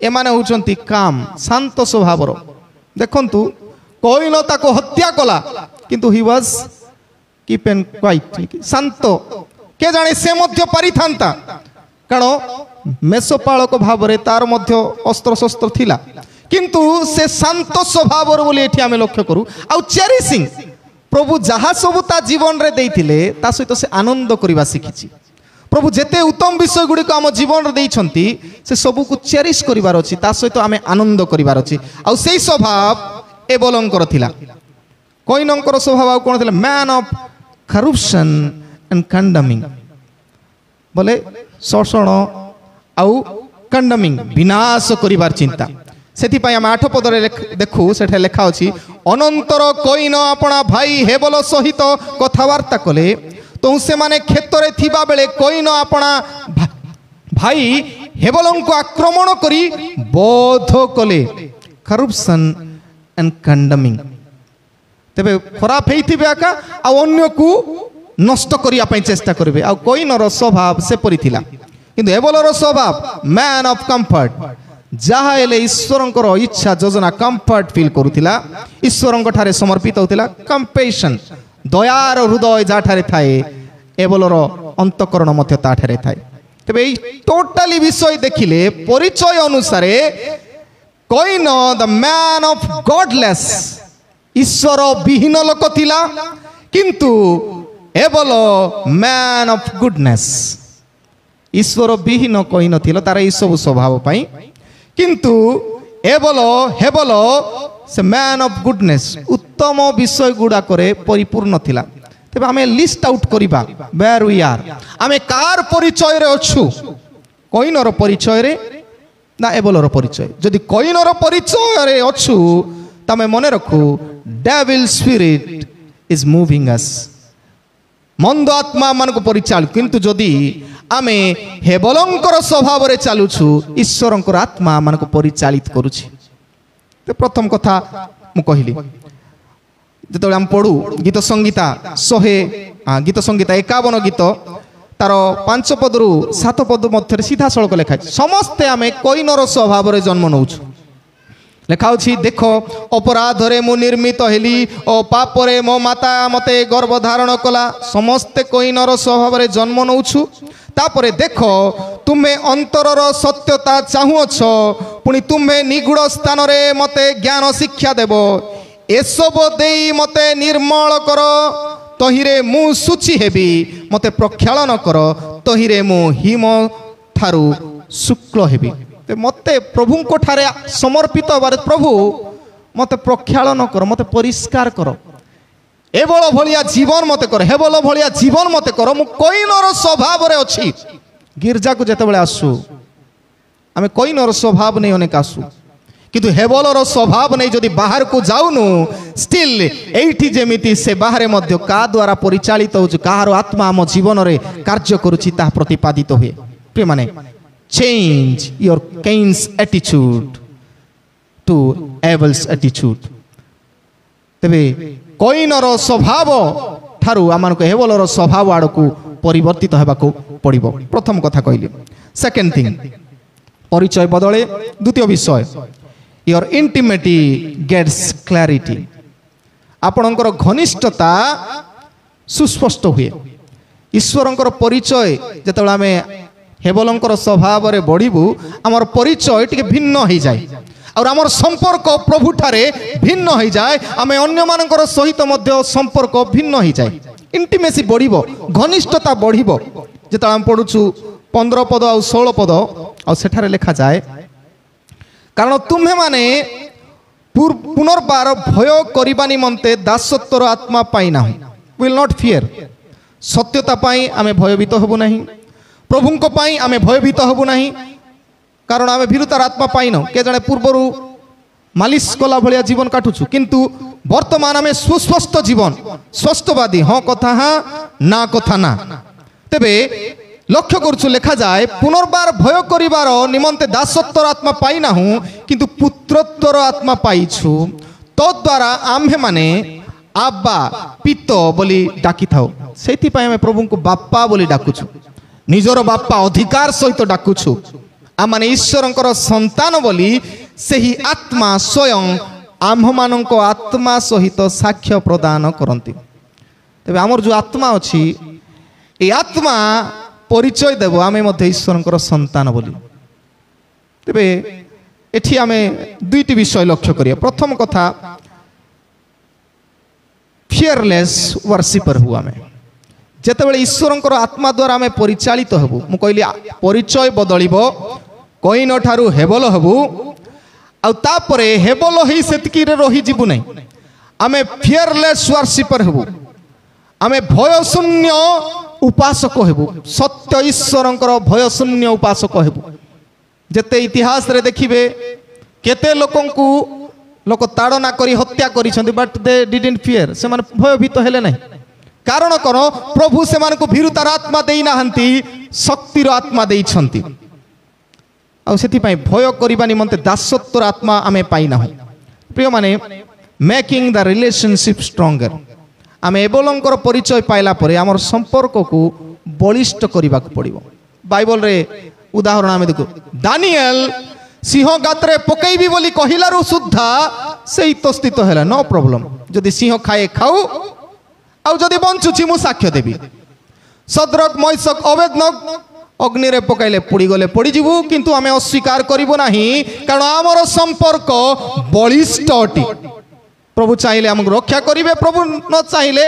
ଏମାନେ ହେଉଛନ୍ତି କାମ୍ ଶାନ୍ତ ସ୍ୱଭାବର ଦେଖନ୍ତୁ কইল তাকে হত্যা কলা কিন্তু he was keep and quiet শান্ত কে জানে সে মধ্য পারিথান্তা কারণ মেষপালক ভাবরে তার মধ্য অস্ত্রশস্ত্র লা কিন্তু সে শান্ত স্বভাবর বলে এটি আমি লক্ষ্য করু আেরিসিং প্রভু যাহা সবু তা জীবনরে দেইতিলে তা সহিত সে আনন্দ করিবা শিখিছি প্রভু যেতে উত্তম বিষয়গুড়ি আম জীবনরে দিয়েছেন সে সবুকু চেরিশ করিবার অছি তা সহিত আমি আনন্দ করিবার অছি সেই স্বভাব ଏବୋଲଙ୍କର ଥିଲା କଇନଙ୍କର ସ୍ୱଭାବ ଆଉ କ'ଣ ଥିଲା man of corruption and condemning ବୋଲେ ଶୋଷଣ ଆଉ କଣ୍ଡମିଂ ବିନାଶ କରିବାର ଚିନ୍ତା ସେଥିପାଇଁ ଆମେ ଆଠ ପଦରେ ଦେଖୁ ସେଠାରେ ଲେଖା ଅଛି ଅନନ୍ତର କଇନ ଆପଣା ଭାଇ ହେବଲ ସହିତ କଥାବାର୍ତ୍ତା କଲେ ତେଣୁ ସେମାନେ କ୍ଷେତରେ ଥିବାବେଳେ କଇନ ଆପଣା ଭାଇ ହେବଲଙ୍କୁ ଆକ୍ରମଣ କରି ବୋଧ କଲେ କରପ୍ସନ୍ and condemning ତେବେ ଖରାପ ହେଇଥିବେ ଏକା ଆଉ ଅନ୍ୟକୁ ନଷ୍ଟ କରିବା ପାଇଁ ଚେଷ୍ଟା କରିବେ ଆଉ କଇନର ସ୍ୱଭାବ ସେପରି ଥିଲା କିନ୍ତୁ ଏବଲର ସ୍ୱଭାବ ମ୍ୟାନ୍ ଅଫ୍ କମ୍ଫର୍ଟ ଯାହା ହେଲେ ଈଶ୍ୱରଙ୍କର ଇଚ୍ଛା ଯୋଜନା କମ୍ଫର୍ଟ ଫିଲ୍ କରୁଥିଲା ଈଶ୍ୱରଙ୍କ ଠାରେ ସମର୍ପିତ ହେଉଥିଲା କମ୍ପେସନ୍ ଦୟାର ହୃଦୟ ଯାହାଠାରେ ଥାଏ ଏବଲର ଅନ୍ତଃକରଣ ମଧ୍ୟ ତାଠାରେ ଥାଏ ତେବେ ଏଇ ଟୋଟାଲି ବିଷୟ ଦେଖିଲେ ପରିଚୟ ଅନୁସାରେ কইନ ଦ ମ୍ୟାନ୍ ଅଫ୍ ଗଡ଼ଲେସ୍ ଈଶ୍ୱର ବିହୀନ ଲୋକ ଥିଲା କିନ୍ତୁ ଏବଲ ମ୍ୟାନ୍ ଅଫ୍ ଗୁଡ଼ନେସ୍ ଈଶ୍ୱର ବିହୀନ କହିନଥିଲା ତାର ଏଇସବୁ ସ୍ୱଭାବ ପାଇଁ କିନ୍ତୁ ଏବଲ ହେବଲ ସେ ମ୍ୟାନ୍ ଅଫ୍ ଗୁଡ଼ନେସ୍ ଉତ୍ତମ ବିଷୟ ଗୁଡ଼ାକରେ ପରିପୂର୍ଣ୍ଣ ଥିଲା ତେବେ ଆମେ ଲିଷ୍ଟ ଆଉଟ୍ କରିବା ୱେର୍ ୱି ଆର୍ ଆମେ କାର ପରିଚୟରେ ଅଛୁ କଇନର ପରିଚୟରେ ନା ଏବଲର ପରିଚୟ ଯଦି କଇନର ପରିଚୟରେ ଅଛୁ ତମେ ମନେ ରଖୁ ଡେଭିଲ୍ ସ୍ପିରିଟ୍ ଇଜ୍ ମୁଭିଂ ଆସ୍ ମନ୍ଦ ଆତ୍ମାମାନଙ୍କୁ ପରିଚାଳ କିନ୍ତୁ ଯଦି ଆମେ ହେବଲଙ୍କର ସ୍ୱଭାବରେ ଚାଲୁଛୁ ଈଶ୍ୱରଙ୍କର ଆତ୍ମାମାନଙ୍କୁ ପରିଚାଳିତ କରୁଛି ତ ପ୍ରଥମ କଥା ମୁଁ କହିଲି ଯେତେବେଳେ ଆମେ ପଢ଼ୁ ଗୀତ ସଂଗୀତା ଶହେ ଗୀତ ସଂଗୀତା ଏକାବନ ଗୀତ ତାର ପାଞ୍ଚ ପଦରୁ ସାତ ପଦ ମଧ୍ୟରେ ସିଧାସଳଖ ଲେଖାଛି ସମସ୍ତେ ଆମେ କଇନର ସ୍ୱଭାବରେ ଜନ୍ମ ନେଉଛୁ ଲେଖାଉଛି ଦେଖ ଅପରାଧରେ ମୁଁ ନିର୍ମିତ ହେଲି ଓ ପାପରେ ମୋ ମାତା ମୋତେ ଗର୍ଭ ଧାରଣ କଲା ସମସ୍ତେ କଇନର ସ୍ୱଭାବରେ ଜନ୍ମ ନେଉଛୁ ତାପରେ ଦେଖ ତୁମେ ଅନ୍ତରର ସତ୍ୟତା ଚାହୁଁଅଛ ପୁଣି ତୁମେ ନିଗୁଡ଼ ସ୍ଥାନରେ ମୋତେ ଜ୍ଞାନ ଶିକ୍ଷା ଦେବ ଏସବୁ ଦେଇ ମୋତେ ନିର୍ମଳ କର ତହିରେ ମୁଁ ସୂଚୀ ହେବି ମୋତେ ପ୍ରକ୍ଷାଳନ କର ତହିରେ ମୁଁ ହିମ ଠାରୁ ଶୁକ୍ଳ ହେବି ମୋତେ ପ୍ରଭୁଙ୍କ ଠାରେ ସମର୍ପିତ ହେବାରେ ପ୍ରଭୁ ମୋତେ ପ୍ରକ୍ଷାଳନ କର ମୋତେ ପରିଷ୍କାର କର ଏବଳ ଭଳିଆ ଜୀବନ ମୋତେ କର ହେବଳ ଭଳିଆ ଜୀବନ ମୋତେ କର ମୁଁ କଇନର ସ୍ୱଭାବରେ ଅଛି ଗିର୍ଜାକୁ ଯେତେବେଳେ ଆସୁ ଆମେ କଇନର ସ୍ୱଭାବ ନେଇ ଅନେକ ଆସୁ কিন্তু ହେବଲର ସ୍ୱଭାବ ନେଇ ଯଦି ବାହାରକୁ ଯାଉନୁ ଷ୍ଟିଲ୍ ଏଇଠି ଯେମିତି ସେ ବାହାରେ ମଧ୍ୟ କାହା ଦ୍ୱାରା ପରିଚାଳିତ ହେଉଛି କାହାର ଆତ୍ମା ଆମ ଜୀବନରେ କାର୍ଯ୍ୟ କରୁଛି ତାହା ପ୍ରତିପାଦିତ ହୁଏ ପ୍ରିୟମାନେ ଚେଞ୍ଜ ୟୋର୍ କେନ୍ସ ଆଟିଚ୍ୟୁଡ୍ ଟୁ ଏଭଲ୍ସ ଆଟିଚ୍ୟୁଡ୍ ତେବେ କଇନର ସ୍ୱଭାବ ଠାରୁ ଆମମାନଙ୍କୁ ହେବଲର ସ୍ୱଭାବ ଆଡ଼କୁ ପରିବର୍ତ୍ତିତ ହେବାକୁ ପଡ଼ିବ ପ୍ରଥମ କଥା କହିଲି ସେକେଣ୍ଡ ଥିଙ୍ଗ ପରିଚୟ ବଦଳେ ଦ୍ୱିତୀୟ ବିଷୟ your intimacy gets clarity ଆପଣଙ୍କର ଘନିଷ୍ଠତା ସୁସ୍ପଷ୍ଟ ହୁଏ ଈଶ୍ୱରଙ୍କର ପରିଚୟ ଯେତେବେଳେ ଆମେ ହେବଲଙ୍କର ସ୍ୱଭାବରେ ବଢ଼ିବୁ ଆମର ପରିଚୟ ଟିକେ ଭିନ୍ନ ହେଇଯାଏ ଆଉ ଆମର ସମ୍ପର୍କ ପ୍ରଭୁଠାରେ ଭିନ୍ନ ହେଇଯାଏ ଆମେ ଅନ୍ୟମାନଙ୍କର ସହିତ ମଧ୍ୟ ସମ୍ପର୍କ ଭିନ୍ନ ହେଇଯାଏ ଇଣ୍ଟିମେସି ବଢ଼ିବ ଘନିଷ୍ଠତା ବଢ଼ିବ ଯେତେବେଳେ ଆମେ ପଢ଼ୁଛୁ ପନ୍ଦର ପଦ ଆଉ ଷୋହଳ ପଦ ଆଉ ସେଠାରେ ଲେଖାଯାଏ କାରଣ ତୁମ୍ଭେମାନେ ପୁନର୍ବାର ଭୟ କରିବା ନିମନ୍ତେ ଦାସତ୍ୱର ଆତ୍ମା ପାଇନାହୁଁ ୱିଲ୍ ନଟ୍ ଫିଅର୍ ସତ୍ୟତା ପାଇଁ ଆମେ ଭୟଭୀତ ହେବୁ ନାହିଁ ପ୍ରଭୁଙ୍କ ପାଇଁ ଆମେ ଭୟଭୀତ ହେବୁ ନାହିଁ କାରଣ ଆମେ ଭୀରୁତାର ଆତ୍ମା ପାଇନାହୁଁ କେ ଜଣେ ପୂର୍ବରୁ ମାଲିସ କଲା ଭଳିଆ ଜୀବନ କାଟୁଛୁ କିନ୍ତୁ ବର୍ତ୍ତମାନ ଆମେ ସୁସ୍ପଷ୍ଟ ଜୀବନ ସ୍ପଷ୍ଟବାଦୀ ହଁ କଥା ହଁ ନା କଥା ନା ତେବେ লক্ষ্য করছো লেখা যায় পুনর্বার ভয় করিবার নিমন্তে দাসত্বর আত্মা পাই না কিন্তু পুত্রত্বর আত্মা পাইছু তদ্বারা মানে আব্বা পিত বলি ডাকি থাও সেইপাই আমি প্রভুঙ্কু বাপ্পা বলি ডাকুছু নিজর বাপ্পা অধিকার সহিত ডাকুছু আমানে ঈশ্বরঙ্কর সন্তান বলি সেই আত্মা স্বয়ং আম্ভমানঙ্ক আত্মা সহিত সাক্ষ্য প্রদান করতে তবে আমার যে আত্মা অছি এই আত্মা পরিচয় দেব আমি মধ্যে ঈশ্বরঙ্কর সন্তান বলি তবে এটি আমি দুইটি বিষয় লক্ষ্য করি প্রথম কথা ফিয়ারলেস ওয়ার্সিপর হু আমি যেতবে ঈশ্বরঙ্কর আত্মা দ্বারা আমি পরিচালিত হবু মু কহিলি পরিচয় বদলিব কইন ঠারু হেবল হবু ଆଉ ତାପରେ ହେବଲ ହେଇ ସେତିକିରେ ରହିଯିବୁ ନାହିଁ ଆମେ ଫିୟରଲେସ୍ ୱାର୍ସିପର ହେବୁ ଆମେ ଭୟଶୂନ୍ୟ ଉପାସକ ହେବୁ ସତ୍ୟ ଈଶ୍ୱରଙ୍କର ଭୟଶୂନ୍ୟ ଉପାସକ ହେବୁ ଯେତେ ଇତିହାସରେ ଦେଖିବେ କେତେ ଲୋକଙ୍କୁ ଲୋକ ତାଡ଼ନା କରି ହତ୍ୟା କରିଛନ୍ତି ବଟ୍ ଦେ ଡିଡିଣ୍ଟ ଫିୟର ସେମାନେ ଭୟଭୀତ ହେଲେ ନାହିଁ କାରଣ କ'ଣ ପ୍ରଭୁ ସେମାନଙ୍କୁ ଭୀରୁତାର ଆତ୍ମା ଦେଇନାହାନ୍ତି ଶକ୍ତିର ଆତ୍ମା ଦେଇଛନ୍ତି ଆଉ ସେଥିପାଇଁ ଭୟ କରିବା ନିମନ୍ତେ ଦାସତ୍ୱର ଆତ୍ମା ଆମେ ପାଇନାହୁଁ ପ୍ରିୟମାନେ ମେକିଂ ଦ ରିଲେସନସିପ୍ ଷ୍ଟ୍ରଙ୍ଗର ଆମେ ଏବଲଙ୍କର ପରିଚୟ ପାଇଲା ପରେ ଆମର ସମ୍ପର୍କକୁ ବଳିଷ୍ଠ କରିବାକୁ ପଡ଼ିବ ବାଇବଲରେ ଉଦାହରଣ ଆମେ ଦେଖୁ ଦାନିଏଲ ସିଂହ ଗାତରେ ପକେଇବି ବୋଲି କହିଲାରୁ ସୁଦ୍ଧା ସେ ଇତସ୍ଥିତ ହେଲା ନୋ ପ୍ରୋବ୍ଲେମ୍ ଯଦି ସିଂହ ଖାଏ ଖାଉ ଆଉ ଯଦି ବଞ୍ଚୁଛି ମୁଁ ସାକ୍ଷ୍ୟ ଦେବି ସଦ୍ରକ ମୈଶକ ଅବେଦନକ ଅଗ୍ନିରେ ପକାଇଲେ ପୋଡ଼ିଗଲେ ପୋଡ଼ିଯିବୁ କିନ୍ତୁ ଆମେ ଅସ୍ୱୀକାର କରିବୁ ନାହିଁ କାରଣ ଆମର ସମ୍ପର୍କ ବଳିଷ୍ଠ ଅଟେ প্রভু চাইলে আমাকে রক্ষা করিবে প্রভু ন চাইলে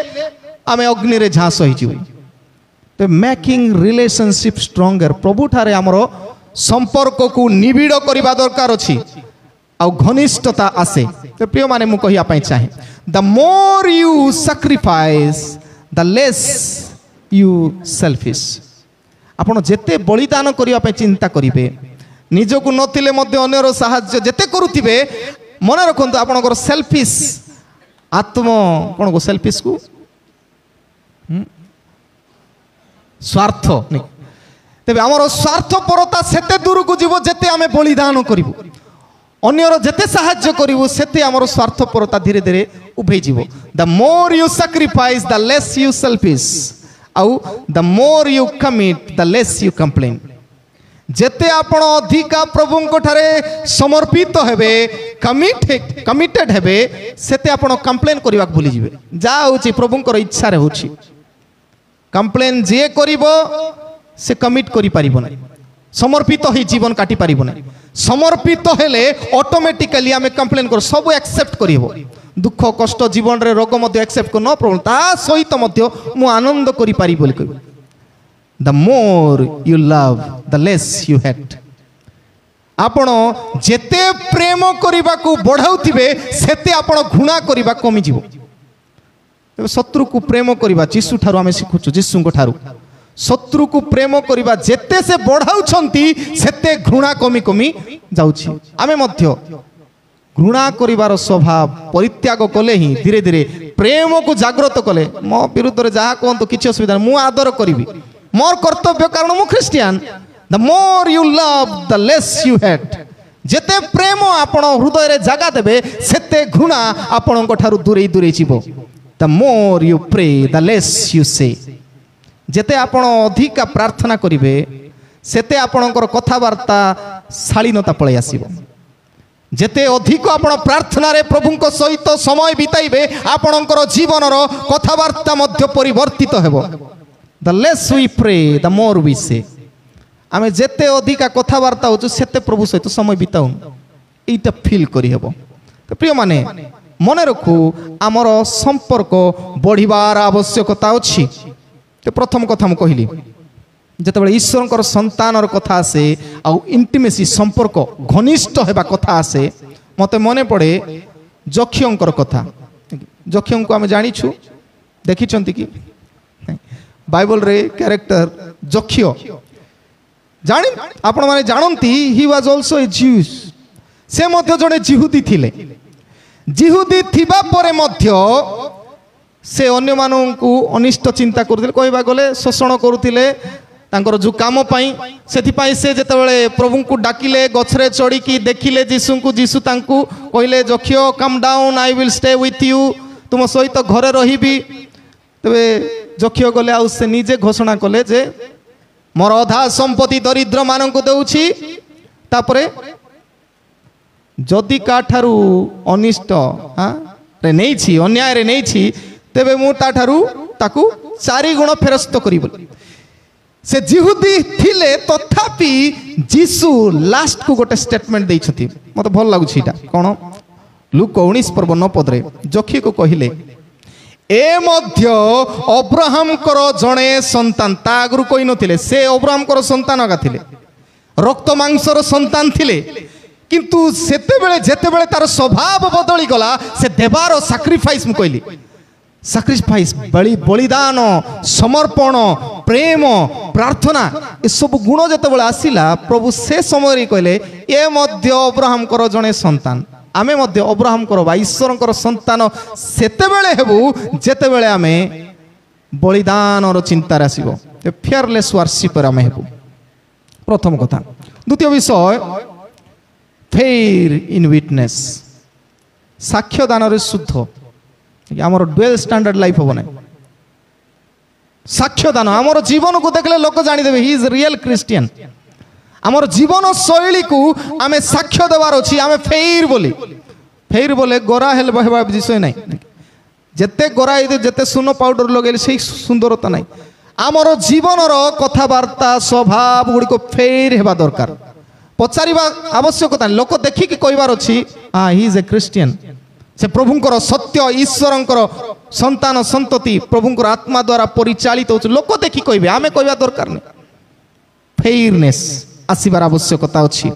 আমি অগ্নিরে ঝাঁস হয়েযু তো মেকিং রিলেসনশিপ স্ট্রঙ্গর প্রভুঠারে আমার সম্পর্কକୁ ନିବିଡ଼ କରିବା ଦରକାର ଅଛି ଆଉ ଘନିଷ୍ଠତା ଆସେ ତ ପ୍ରିୟମାନେ ମୁଁ କହିବା ପାଇଁ ଚାହେଁ the more you sacrifice the less you selfish ଆପଣ ଯେତେ ବଳିଦାନ କରିବା ପାଇଁ ଚିନ୍ତା କରିବେ ନିଜକୁ ନଥିଲେ ମଧ୍ୟ ଅନ୍ୟର ସାହାଯ୍ୟ ଯେତେ କରୁଥିବେ ମନେ ରଖନ୍ତୁ ଆପଣଙ୍କର ସେଲ୍ଫିସ୍ ଆତ୍ମ କ'ଣ କହୁ ସେଲ୍ଫିସ୍କୁ ସ୍ୱାର୍ଥ ତେବେ ଆମର ସ୍ୱାର୍ଥପରତା ସେତେ ଦୂରକୁ ଯିବ ଯେତେ ଆମେ ବଳିଦାନ କରିବୁ ଅନ୍ୟର ଯେତେ ସାହାଯ୍ୟ କରିବୁ ସେତେ ଆମର ସ୍ୱାର୍ଥପରତା ଧୀରେ ଧୀରେ ଉଭେଇଯିବ the more you sacrifice the less you selfish ଆଉ the more you commit the less you complain ଯେତେ ଆପଣ ଅଧିକା ପ୍ରଭୁଙ୍କଠାରେ ସମର୍ପିତ ହେବେ କମିଟେଡ୍ ହେବେ ସେତେ ଆପଣ କମ୍ପ୍ଲେନ୍ କରିବାକୁ ଭୁଲିଯିବେ ଯାହା ହେଉଛି ପ୍ରଭୁଙ୍କର ଇଚ୍ଛାରେ ହେଉଛି କମ୍ପ୍ଲେନ୍ ଯିଏ କରିବ ସେ କମିଟ୍ କରିପାରିବ ନାହିଁ ସମର୍ପିତ ହେଇ ଜୀବନ କାଟିପାରିବ ନାହିଁ ସମର୍ପିତ ହେଲେ ଅଟୋମେଟିକାଲି ଆମେ କମ୍ପ୍ଲେନ୍ କରୁ ସବୁ ଆକ୍ସେପ୍ଟ କରିହେବ ଦୁଃଖ କଷ୍ଟ ଜୀବନରେ ରୋଗ ମଧ୍ୟ ଆକ୍ସେପ୍ଟ କରୁ ନ ପ୍ରୋବ୍ଲେମ୍ ତା ସହିତ ମଧ୍ୟ ମୁଁ ଆନନ୍ଦ କରିପାରିବି ବୋଲି କହିବି the more you love, the less you hate. ଆପଣ ଯେତେ ପ୍ରେମ କରିବାକୁ ବଢ଼ାଉଥିବେ ସେତେ ଆପଣ ଘୃଣା କରିବା କମିଯିବ ତେବେ ଶତ୍ରୁକୁ ପ୍ରେମ କରିବା ଯୀଶୁଠାରୁ ଆମେ ଶିଖୁଛୁ ଯୀଶୁଙ୍କ ଠାରୁ ଶତ୍ରୁକୁ ପ୍ରେମ କରିବା ଯେତେ ସେ ବଢ଼ାଉଛନ୍ତି ସେତେ ଘୃଣା କମି କମି ଯାଉଛି ଆମେ ମଧ୍ୟ ଘୃଣା କରିବାର ସ୍ୱଭାବ ପରିତ୍ୟାଗ କଲେ ହିଁ ଧୀରେ ଧୀରେ ପ୍ରେମକୁ ଜାଗ୍ରତ କଲେ ମୋ ବିରୁଦ୍ଧରେ ଯାହା କୁହନ୍ତୁ କିଛି ଅସୁବିଧା ନାହିଁ ମୁଁ ଆଦର କରିବି মোর কর্তব্য কারণ মু Christian the more you love the less you hate যেতে প্রেম আপন হৃদয়ের জায়গা দেবে সেতে ঘৃণা আপনার দূরে দূরে যাব the more you pray the less you say যেতে আপন অধিকা প্রার্থনা করবে সেতে আপনার কথাবার্তা শাড়ীনতা পলাই আসব যেতে অধিক আপনার প্রার্থনার প্রভুঙ্ সহিত সময় বিতাইবে আপনার জীবনর কথাবার্তা মধ্য পরিবর্তিত হব the less we pray the more we say ଆମେ ଯେତେ ଅଧିକା କଥାବାର୍ତ୍ତା ହେଉଛୁ ସେତେ ପ୍ରଭୁ ସହିତ ସମୟ ବିତାଉ ଏଇଟା ଫିଲ୍ କରିହେବ ତ ପ୍ରିୟମାନେ ମନେ ରଖୁ ଆମର ସମ୍ପର୍କ ବଢ଼ିବାର ଆବଶ୍ୟକତା ଅଛି ତ ପ୍ରଥମ କଥା ମୁଁ କହିଲି ଯେତେବେଳେ ଈଶ୍ୱରଙ୍କର ସନ୍ତାନର କଥା ଆସେ ଆଉ ଇଣ୍ଟିମେସି ସମ୍ପର୍କ ଘନିଷ୍ଠ ହେବା କଥା ଆସେ ମୋତେ ମନେ ପଡ଼େ ଯକ୍ଷଙ୍କର କଥା ଯକ୍ଷଙ୍କୁ ଆମେ ଜାଣିଛୁ ଦେଖିଛନ୍ତି କି ବାଇବଲରେ କ୍ୟାରେକ୍ଟର ଯକ୍ଷ ଜାଣି ଆପଣମାନେ ଜାଣନ୍ତି he was also a Jews ସେ ମଧ୍ୟ ଜଣେ ଜିହୁଦୀ ଥିଲେ ଜିହୁଦୀ ଥିବା ପରେ ମଧ୍ୟ ସେ ଅନ୍ୟମାନଙ୍କୁ ଅନିଷ୍ଟ ଚିନ୍ତା କରୁଥିଲେ କହିବାକୁ ଗଲେ ଶୋଷଣ କରୁଥିଲେ ତାଙ୍କର ଯେଉଁ କାମ ପାଇଁ ସେଥିପାଇଁ ସେ ଯେତେବେଳେ ପ୍ରଭୁଙ୍କୁ ଡାକିଲେ ଗଛରେ ଚଢ଼ିକି ଦେଖିଲେ ଯୀଶୁଙ୍କୁ ଯୀଶୁ ତାଙ୍କୁ କହିଲେ ଯକ୍ଷ come down I will stay with you ତୁମ ସହିତ ଘରେ ରହିବି ତେବେ ଯକ୍ଷ କଲେ ଆଉ ସେ ନିଜେ ଘୋଷଣା କଲେ ଯେ ମୋର ଅଧା ସମ୍ପତ୍ତି ଦରିଦ୍ରମାନଙ୍କୁ ଦେଉଛି ତାପରେ ଯଦି କାଠାରୁ ଅନିଷ୍ଟରେ ନେଇଛି ଅନ୍ୟାୟରେ ନେଇଛି ତେବେ ମୁଁ ତାଠାରୁ ତାକୁ ଚାରି ଗୁଣ ଫେରସ୍ତ କରିବି ସେ ଜିହୁଦି ଥିଲେ ତଥାପି ଯୀଶୁ ଲାଷ୍ଟକୁ ଗୋଟେ ଷ୍ଟେଟମେଣ୍ଟ ଦେଇଛନ୍ତି ମୋତେ ଭଲ ଲାଗୁଛି ଏଇଟା କ'ଣ ଲୁକ ଉଣେଇଶ ପର୍ବ ନଅ ପଦରେ ଯକ୍ଷୀକୁ କହିଲେ ଏ ମଧ୍ୟ ଅବ୍ରାହମଙ୍କର ଜଣେ ସନ୍ତାନ ତା ଆଗରୁ କହିନଥିଲେ ସେ ଅବ୍ରାହମଙ୍କର ସନ୍ତାନ ଏକା ଥିଲେ ରକ୍ତ ମାଂସର ସନ୍ତାନ ଥିଲେ କିନ୍ତୁ ସେତେବେଳେ ଯେତେବେଳେ ତାର ସ୍ୱଭାବ ବଦଳିଗଲା ସେ ଦେବାର ସାକ୍ରିଫାଇସ୍ ମୁଁ କହିଲି ସାକ୍ରିଫାଇସ୍ ବଳି ବଳିଦାନ ସମର୍ପଣ ପ୍ରେମ ପ୍ରାର୍ଥନା ଏସବୁ ଗୁଣ ଯେତେବେଳେ ଆସିଲା ପ୍ରଭୁ ସେ ସମୟରେ କହିଲେ ଏ ମଧ୍ୟ ଅବ୍ରାହମଙ୍କର ଜଣେ ସନ୍ତାନ ଆମେ ମଧ୍ୟ ଅବ୍ରାହମଙ୍କର ବା ଈଶ୍ୱରଙ୍କର ସନ୍ତାନ ସେତେବେଳେ ହେବୁ ଯେତେବେଳେ ଆମେ ବଳିଦାନର ଚିନ୍ତାରେ ଆସିବ ଫିୟରଲେସ୍ ୱାର୍ସିପରେ ଆମେ ହେବୁ ପ୍ରଥମ କଥା ଦ୍ୱିତୀୟ ବିଷୟ ଫେର୍ ଇନ୍ ୱିଟନେସ୍ ସାକ୍ଷ୍ୟଦାନରେ ଶୁଦ୍ଧ ଆମର ଡୁଏଲ୍ ଷ୍ଟାଣ୍ଡାର୍ଡ଼ ଲାଇଫ୍ ହେବ ନାହିଁ ସାକ୍ଷ୍ୟଦାନ ଆମର ଜୀବନକୁ ଦେଖିଲେ ଲୋକ ଜାଣିଦେବେ ହି ଇଜ୍ ରିଏଲ୍ ଖ୍ରୀଷ୍ଟିଆନ୍ আমার জীবন শৈলীকে আমি সাক্ষ্য দেবার অছি আমি ফের বলি ফের বলে গোরা হেল হওয়ার বিষয় নাই যেতে গোরা এই যেতে সুন পাউডর লগাইলে সেই সুন্দরতা নাই আমার জীবনর কথাবার্তা স্বভাব গুড়ি ফের হওয়া দরকার পচারা আবশ্যকতা লোক দেখি কইবার অছি হ্যাঁ হি ইজ এ খ্রিস্টিয়ান সে প্রভুঙ্কর সত্য ঈশ্বরঙ্কর সন্তান সন্ততি প্রভুঙ্কর আত্মা দ্বারা পরিচালিত হচ্ছে লোক দেখি কইবে আমি কইবা দরকার নেই ফেয়ারনেস ଆସିବାର ଆବଶ୍ୟକତା ଅଛି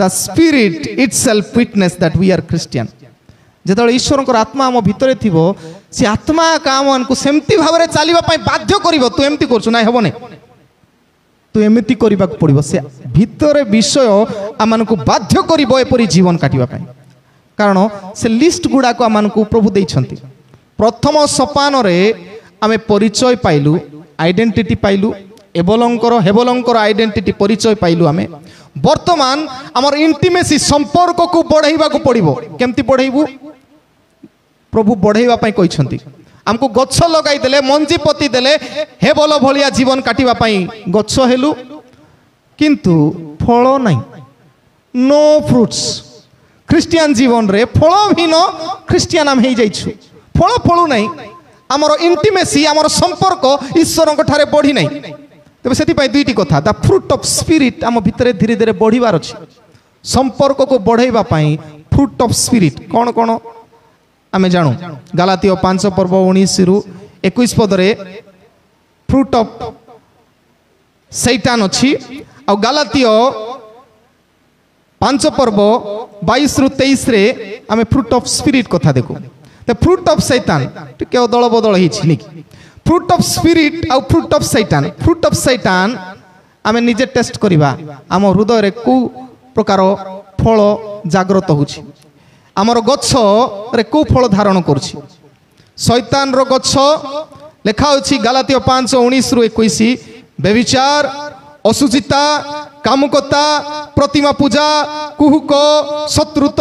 the spirit itself witness that we are Christian ଯେତେବେଳେ ଈଶ୍ୱରଙ୍କର ଆତ୍ମା ଆମ ଭିତରେ ଥିବ ସେ ଆତ୍ମା କାମାନଙ୍କୁ ସେମିତି ଭାବରେ ଚାଲିବା ପାଇଁ ବାଧ୍ୟ କରିବ ତୁ ଏମିତି କରୁଛୁ ନାଇଁ ହେବନି ତୁ ଏମିତି କରିବାକୁ ପଡ଼ିବ ସେ ଭିତରେ ବିଷୟ ଆମମାନଙ୍କୁ ବାଧ୍ୟ କରିବ ଏପରି ଜୀବନ କାଟିବା ପାଇଁ କାରଣ ସେ ଲିଷ୍ଟ ଗୁଡ଼ାକ ଆମମାନଙ୍କୁ ପ୍ରଭୁ ଦେଇଛନ୍ତି ପ୍ରଥମ ସୋପାନରେ ଆମେ ପରିଚୟ ପାଇଲୁ ଆଇଡେଣ୍ଟିଟି ପାଇଲୁ এবলঙ্কর ହେବଲଙ୍କର ଆଇଡେଣ୍ଟିଟି ପରିଚୟ ପାଇଲୁ ଆମେ ବର୍ତ୍ତମାନ ଆମର ଇଣ୍ଟିମେସି ସମ୍ପର୍କକୁ ବଢ଼େଇବାକୁ ପଡ଼ିବ କେମିତି ବଢ଼େଇବୁ ପ୍ରଭୁ ବଢ଼େଇବା ପାଇଁ କହିଛନ୍ତି ଆମକୁ ଗଛ ଲଗାଇଦେଲେ ମଞ୍ଜି ପୋତି ଦେଲେ ହେବଲ ଭଳିଆ ଜୀବନ କାଟିବା ପାଇଁ ଗଛ ହେଲୁ କିନ୍ତୁ ଫଳ ନାହିଁ ନୋ ଫ୍ରୁଟ୍ସ ଖ୍ରୀଷ୍ଟିଆନ ଜୀବନରେ ଫଳହୀନ ଖ୍ରୀଷ୍ଟିଆନ ଆମେ ହେଇଯାଇଛୁ ଫଳ ଫଳୁ ନାହିଁ ଆମର ଇଣ୍ଟିମେସି ଆମର ସମ୍ପର୍କ ଈଶ୍ୱରଙ୍କ ଠାରେ ବଢ଼ି ନାହିଁ ତେବେ ସେଥିପାଇଁ ଦୁଇଟି କଥା ଦ ଫ୍ରୁଟ୍ ଅଫ୍ ସ୍ପିରିଟ୍ ଆମ ଭିତରେ ଧୀରେ ଧୀରେ ବଢ଼ିବାର ଅଛି ସମ୍ପର୍କକୁ ବଢ଼ାଇବା ପାଇଁ ଫ୍ରୁଟ୍ ଅଫ୍ ସ୍ପିରିଟ୍ କ'ଣ କ'ଣ ଆମେ ଜାଣୁ ଗାଲାତୀୟ ପାଞ୍ଚ ପର୍ବ ଉଣେଇଶରୁ ଏକୋଇଶ ପଦରେ ଫ୍ରୁଟ୍ ଅଫ୍ ସେଇଟାନ୍ ଅଛି ଆଉ ଗାଲାତୀୟ ପାଞ୍ଚ ପର୍ବ ବାଇଶରୁ ତେଇଶରେ ଆମେ ଫ୍ରୁଟ୍ ଅଫ୍ ସ୍ପିରିଟ୍ କଥା ଦେଖୁ ତ ଫ୍ରୁଟ୍ ଅଫ୍ ସୈତାନ ଟିକେ ଅଦଳ ବଦଳ ହେଇଛି ନାଇକି ফ্রুট অফ স্পিরিট আউ ফ্রুট অফ সৈটান ফ্রুট অফ সৈটান আমি নিজে ଟେଷ୍ଟ କରିବା ଆମ ହୃଦୟରେ କେଉଁ ପ୍ରକାର ଫଳ ଜାଗ୍ରତ ହେଉଛି ଆମର ଗଛରେ କେଉଁ ଫଳ ଧାରଣ କରୁଛି ଶୈତାନର ଗଛ ଲେଖା ହେଉଛି ଗାଲାତୀୟ ପାଞ୍ଚ ଉଣେଇଶରୁ ଏକୋଇଶ ବେବିଚାର ଅସୁଚିତା କାମୁକତା ପ୍ରତିମା ପୂଜା କୁହୁକ ଶତ୍ରୁତ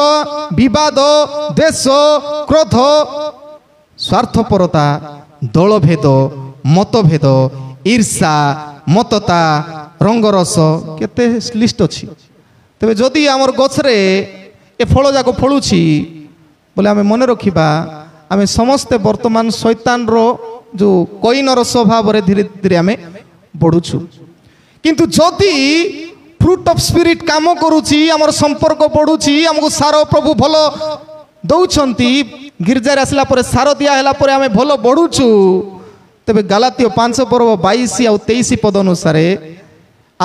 ବିବାଦ ଦ୍ୱେଷ କ୍ରୋଧ স্বার্থপরতা দলভেদ মতভেদ ঈর্ଷା ମତତା ରଙ୍ଗରସ କେତେ ଲିଷ୍ଟ ଅଛି ତେବେ ଯଦି ଆମର ଗଛରେ ଏ ଫଳ ଯାକ ଫଳୁଛି ବୋଲେ ଆମେ ମନେ ରଖିବା ଆମେ ସମସ୍ତେ ବର୍ତ୍ତମାନ ଶୈତାନର ଯେଉଁ କଇନର ସ୍ୱଭାବରେ ଧୀରେ ଧୀରେ ଆମେ ବଢ଼ୁଛୁ କିନ୍ତୁ ଯଦି ଫ୍ରୁଟ୍ ଅଫ୍ ସ୍ପିରିଟ୍ କାମ କରୁଛି ଆମର ସମ୍ପର୍କ ବଢ଼ୁଛି ଆମକୁ ସାର ପ୍ରଭୁ ଭଲ ଦେଉଛନ୍ତି ગિરજારે આસલા પર સારોદિયા હેલા પર આમે ભલ બઢુછું ତେବେ ଗାଲାତୀୟ ପାଞ୍ଚ ପର୍ବ ବାଇଶ ଆଉ ତେଇଶ ପଦ ଅନୁସାରେ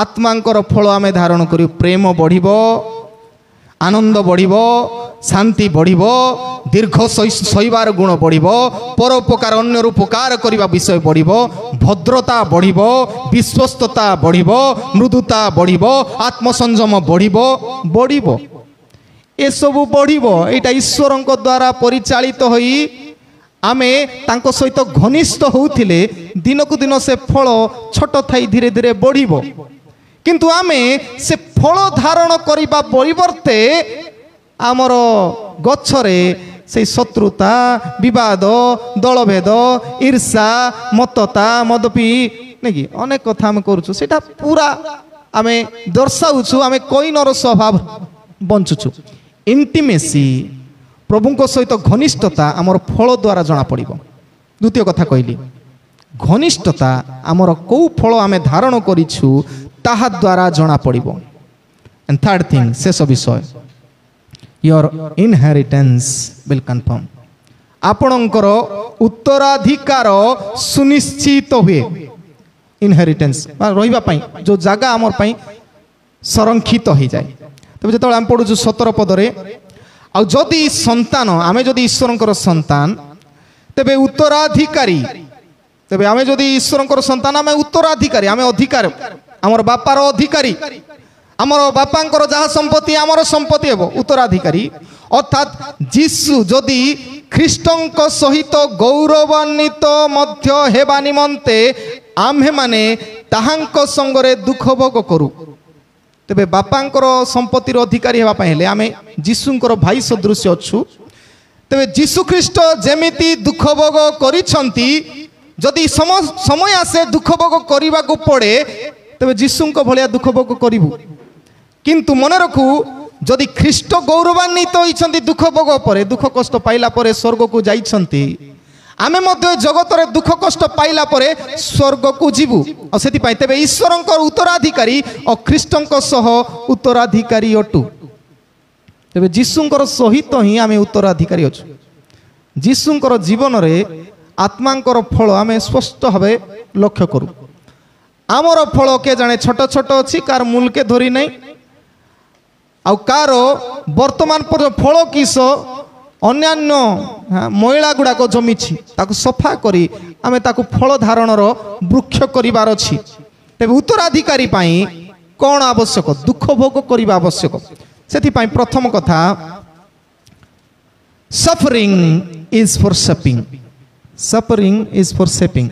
ଆତ୍ମାଙ୍କର ଫଳ ଆମେ ଧାରଣ କରିବୁ ପ୍ରେମ ବଢ଼ିବ ଆନନ୍ଦ ବଢ଼ିବ ଶାନ୍ତି ବଢ଼ିବ ଦୀର୍ଘ ଶୋଇବାର ଗୁଣ ବଢ଼ିବ ପରୋପକାର ଅନ୍ୟର ଉପକାର କରିବା ବିଷୟ ବଢ଼ିବ ଭଦ୍ରତା ବଢ଼ିବ ବିଶ୍ୱସ୍ତତା ବଢ଼ିବ ମୃଦୁତା ବଢ଼ିବ ଆତ୍ମସଂଯମ ବଢ଼ିବ ବଢ଼ିବ ଏସବୁ ବଢ଼ିବ ଏଇଟା ଈଶ୍ୱରଙ୍କ ଦ୍ୱାରା ପରିଚାଳିତ ହୋଇ ଆମେ ତାଙ୍କ ସହିତ ଘନିଷ୍ଠ ହେଉଥିଲେ ଦିନକୁ ଦିନ ସେ ଫଳ ଛୋଟ ଥାଇ ଧୀରେ ଧୀରେ ବଢ଼ିବ କିନ୍ତୁ ଆମେ ସେ ଫଳ ଧାରଣ କରିବା ପରିବର୍ତ୍ତେ ଆମର ଗଛରେ সেই শত্রুতা বিবাদ দলভেদ ঈর্ষা মততা মদপি নাকি অনেক কথা আমি করছু সেটা পুরা আমি দর্শাউছু আমি কইনর স্বভাব বঞ্চুছু ইন্টিমেসি প্রভুঙ্ সহিত ঘনিষ্ঠতা আমার ফল দ্বারা জনা পড়ব দ্বিতীয় কথা কহিলি ঘনিষ্ঠতা আমার কেউ ফল আমি ধারণ করিছু তাহা দ্বারা জনা পড়ব এন্ড থার্ড থিং শেষ বিষয় ইয়র ইনহেরিটেন্স বিল কনফর্ম আপনার উত্তরাধিকার সুনিশ্চিত হুয়ে ইনহেরিটেন্স রহবা যে জায়গা আমার সংরক্ষিত হয়ে যায় ତେବେ ଯେତେବେଳେ ଆମେ ପଢ଼ୁଛୁ ସତର ପଦରେ ଆଉ ଯଦି ସନ୍ତାନ ଆମେ ଯଦି ଈଶ୍ୱରଙ୍କର ସନ୍ତାନ ତେବେ ଉତ୍ତରାଧିକାରୀ ତେବେ ଆମେ ଯଦି ଈଶ୍ୱରଙ୍କର ସନ୍ତାନ ଆମେ ଉତ୍ତରାଧିକାରୀ ଆମେ ଅଧିକାର ଆମର ବାପାର ଅଧିକାରୀ ଆମର ବାପାଙ୍କର ଯାହା ସମ୍ପତ୍ତି ଆମର ସମ୍ପତ୍ତି ହେବ ଉତ୍ତରାଧିକାରୀ ଅର୍ଥାତ୍ ଯୀଶୁ ଯଦି ଖ୍ରୀଷ୍ଟଙ୍କ ସହିତ ଗୌରବାନ୍ୱିତ ମଧ୍ୟ ହେବା ନିମନ୍ତେ ଆମ୍ଭେମାନେ ତାହାଙ୍କ ସଙ୍ଗରେ ଦୁଃଖ ଭୋଗ କରୁ ତେବେ ବାପାଙ୍କର ସମ୍ପତ୍ତିର ଅଧିକାରୀ ହେବା ପାଇଁ ହେଲେ ଆମେ ଯୀଶୁଙ୍କର ଭାଇ ସଦୃଶ ଅଛୁ ତେବେ ଯୀଶୁଖ୍ରୀଷ୍ଟ ଯେମିତି ଦୁଃଖଭୋଗ କରିଛନ୍ତି ଯଦି ସମୟ ଆସେ ଦୁଃଖଭୋଗ କରିବାକୁ ପଡ଼େ ତେବେ ଯୀଶୁଙ୍କ ଭଳିଆ ଦୁଃଖଭୋଗ କରିବୁ କିନ୍ତୁ ମନେ ରଖୁ ଯଦି ଖ୍ରୀଷ୍ଟ ଗୌରବାନ୍ୱିତ ହୋଇଛନ୍ତି ଦୁଃଖଭୋଗ ପରେ ଦୁଃଖ କଷ୍ଟ ପାଇଲା ପରେ ସ୍ୱର୍ଗକୁ ଯାଇଛନ୍ତି ଆମେ ମଧ୍ୟ ଜଗତରେ ଦୁଃଖ କଷ୍ଟ ପାଇଲା ପରେ ସ୍ୱର୍ଗକୁ ଯିବୁ ଆଉ ସେଥିପାଇଁ ତେବେ ଈଶ୍ୱରଙ୍କର ଉତ୍ତରାଧିକାରୀ ଓ ଖ୍ରୀଷ୍ଟଙ୍କ ସହ ଉତ୍ତରାଧିକାରୀ ଅଟୁ ତେବେ ଯୀଶୁଙ୍କର ସହିତ ହିଁ ଆମେ ଉତ୍ତରାଧିକାରୀ ଅଛୁ ଯୀଶୁଙ୍କର ଜୀବନରେ ଆତ୍ମାଙ୍କର ଫଳ ଆମେ ସ୍ପଷ୍ଟ ଭାବେ ଲକ୍ଷ୍ୟ କରୁ ଆମର ଫଳ କେ ଜାଣେ ଛୋଟ ଛୋଟ ଅଛି କାହାର ମୂଲକେ ଧରି ନାହିଁ ଆଉ କାହାର ବର୍ତ୍ତମାନ ପର୍ଯ୍ୟନ୍ତ ଫଳ କିସ ଅନ୍ୟାନ୍ୟ ମଇଳା ଗୁଡ଼ାକ ଜମିଛି ତାକୁ ସଫା କରି ଆମେ ତାକୁ ଫଳ ଧାରଣର ବୃକ୍ଷ କରିବାର ଅଛି ତେବେ ଉତ୍ତରାଧିକାରୀ ପାଇଁ କ'ଣ ଆବଶ୍ୟକ ଦୁଃଖ ଭୋଗ କରିବା ଆବଶ୍ୟକ ସେଥିପାଇଁ ପ୍ରଥମ କଥା suffering is for shaping suffering is for shaping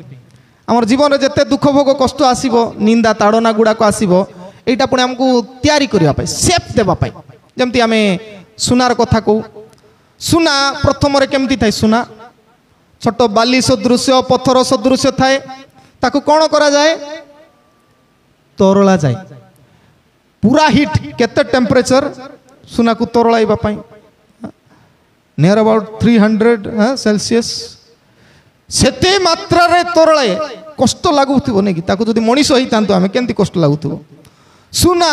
ଆମର ଜୀବନରେ ଯେତେ ଦୁଃଖ ଭୋଗ କଷ୍ଟ ଆସିବ ନିନ୍ଦା ତାଡ଼ନା ଗୁଡ଼ାକ ଆସିବ ଏଇଟା ପୁଣି ଆମକୁ ତିଆରି କରିବା ପାଇଁ ସେପ୍ ଦେବା ପାଇଁ ଯେମିତି ଆମେ ସୁନାର କଥା କହୁ ସୁନା ପ୍ରଥମରେ କେମିତି ଥାଏ ସୁନା ଛୋଟ ବାଲି ସଦୃଶ୍ୟ ପଥର ସଦୃଶ୍ୟ ଥାଏ ତାକୁ କ'ଣ କରାଯାଏ ତରଳାଯାଏ ପୁରା ହିଟ୍ କେତେ ଟେମ୍ପରେଚର ସୁନାକୁ ତରଳାଇବା ପାଇଁ near about three hundred Celsius ସେତେ ମାତ୍ରାରେ ତରଳାଏ କଷ୍ଟ ଲାଗୁଥିବ ନାଇଁକି ତାକୁ ଯଦି ମଣିଷ ହେଇଥାନ୍ତୁ ଆମେ କେମିତି କଷ୍ଟ ଲାଗୁଥିବ ସୁନା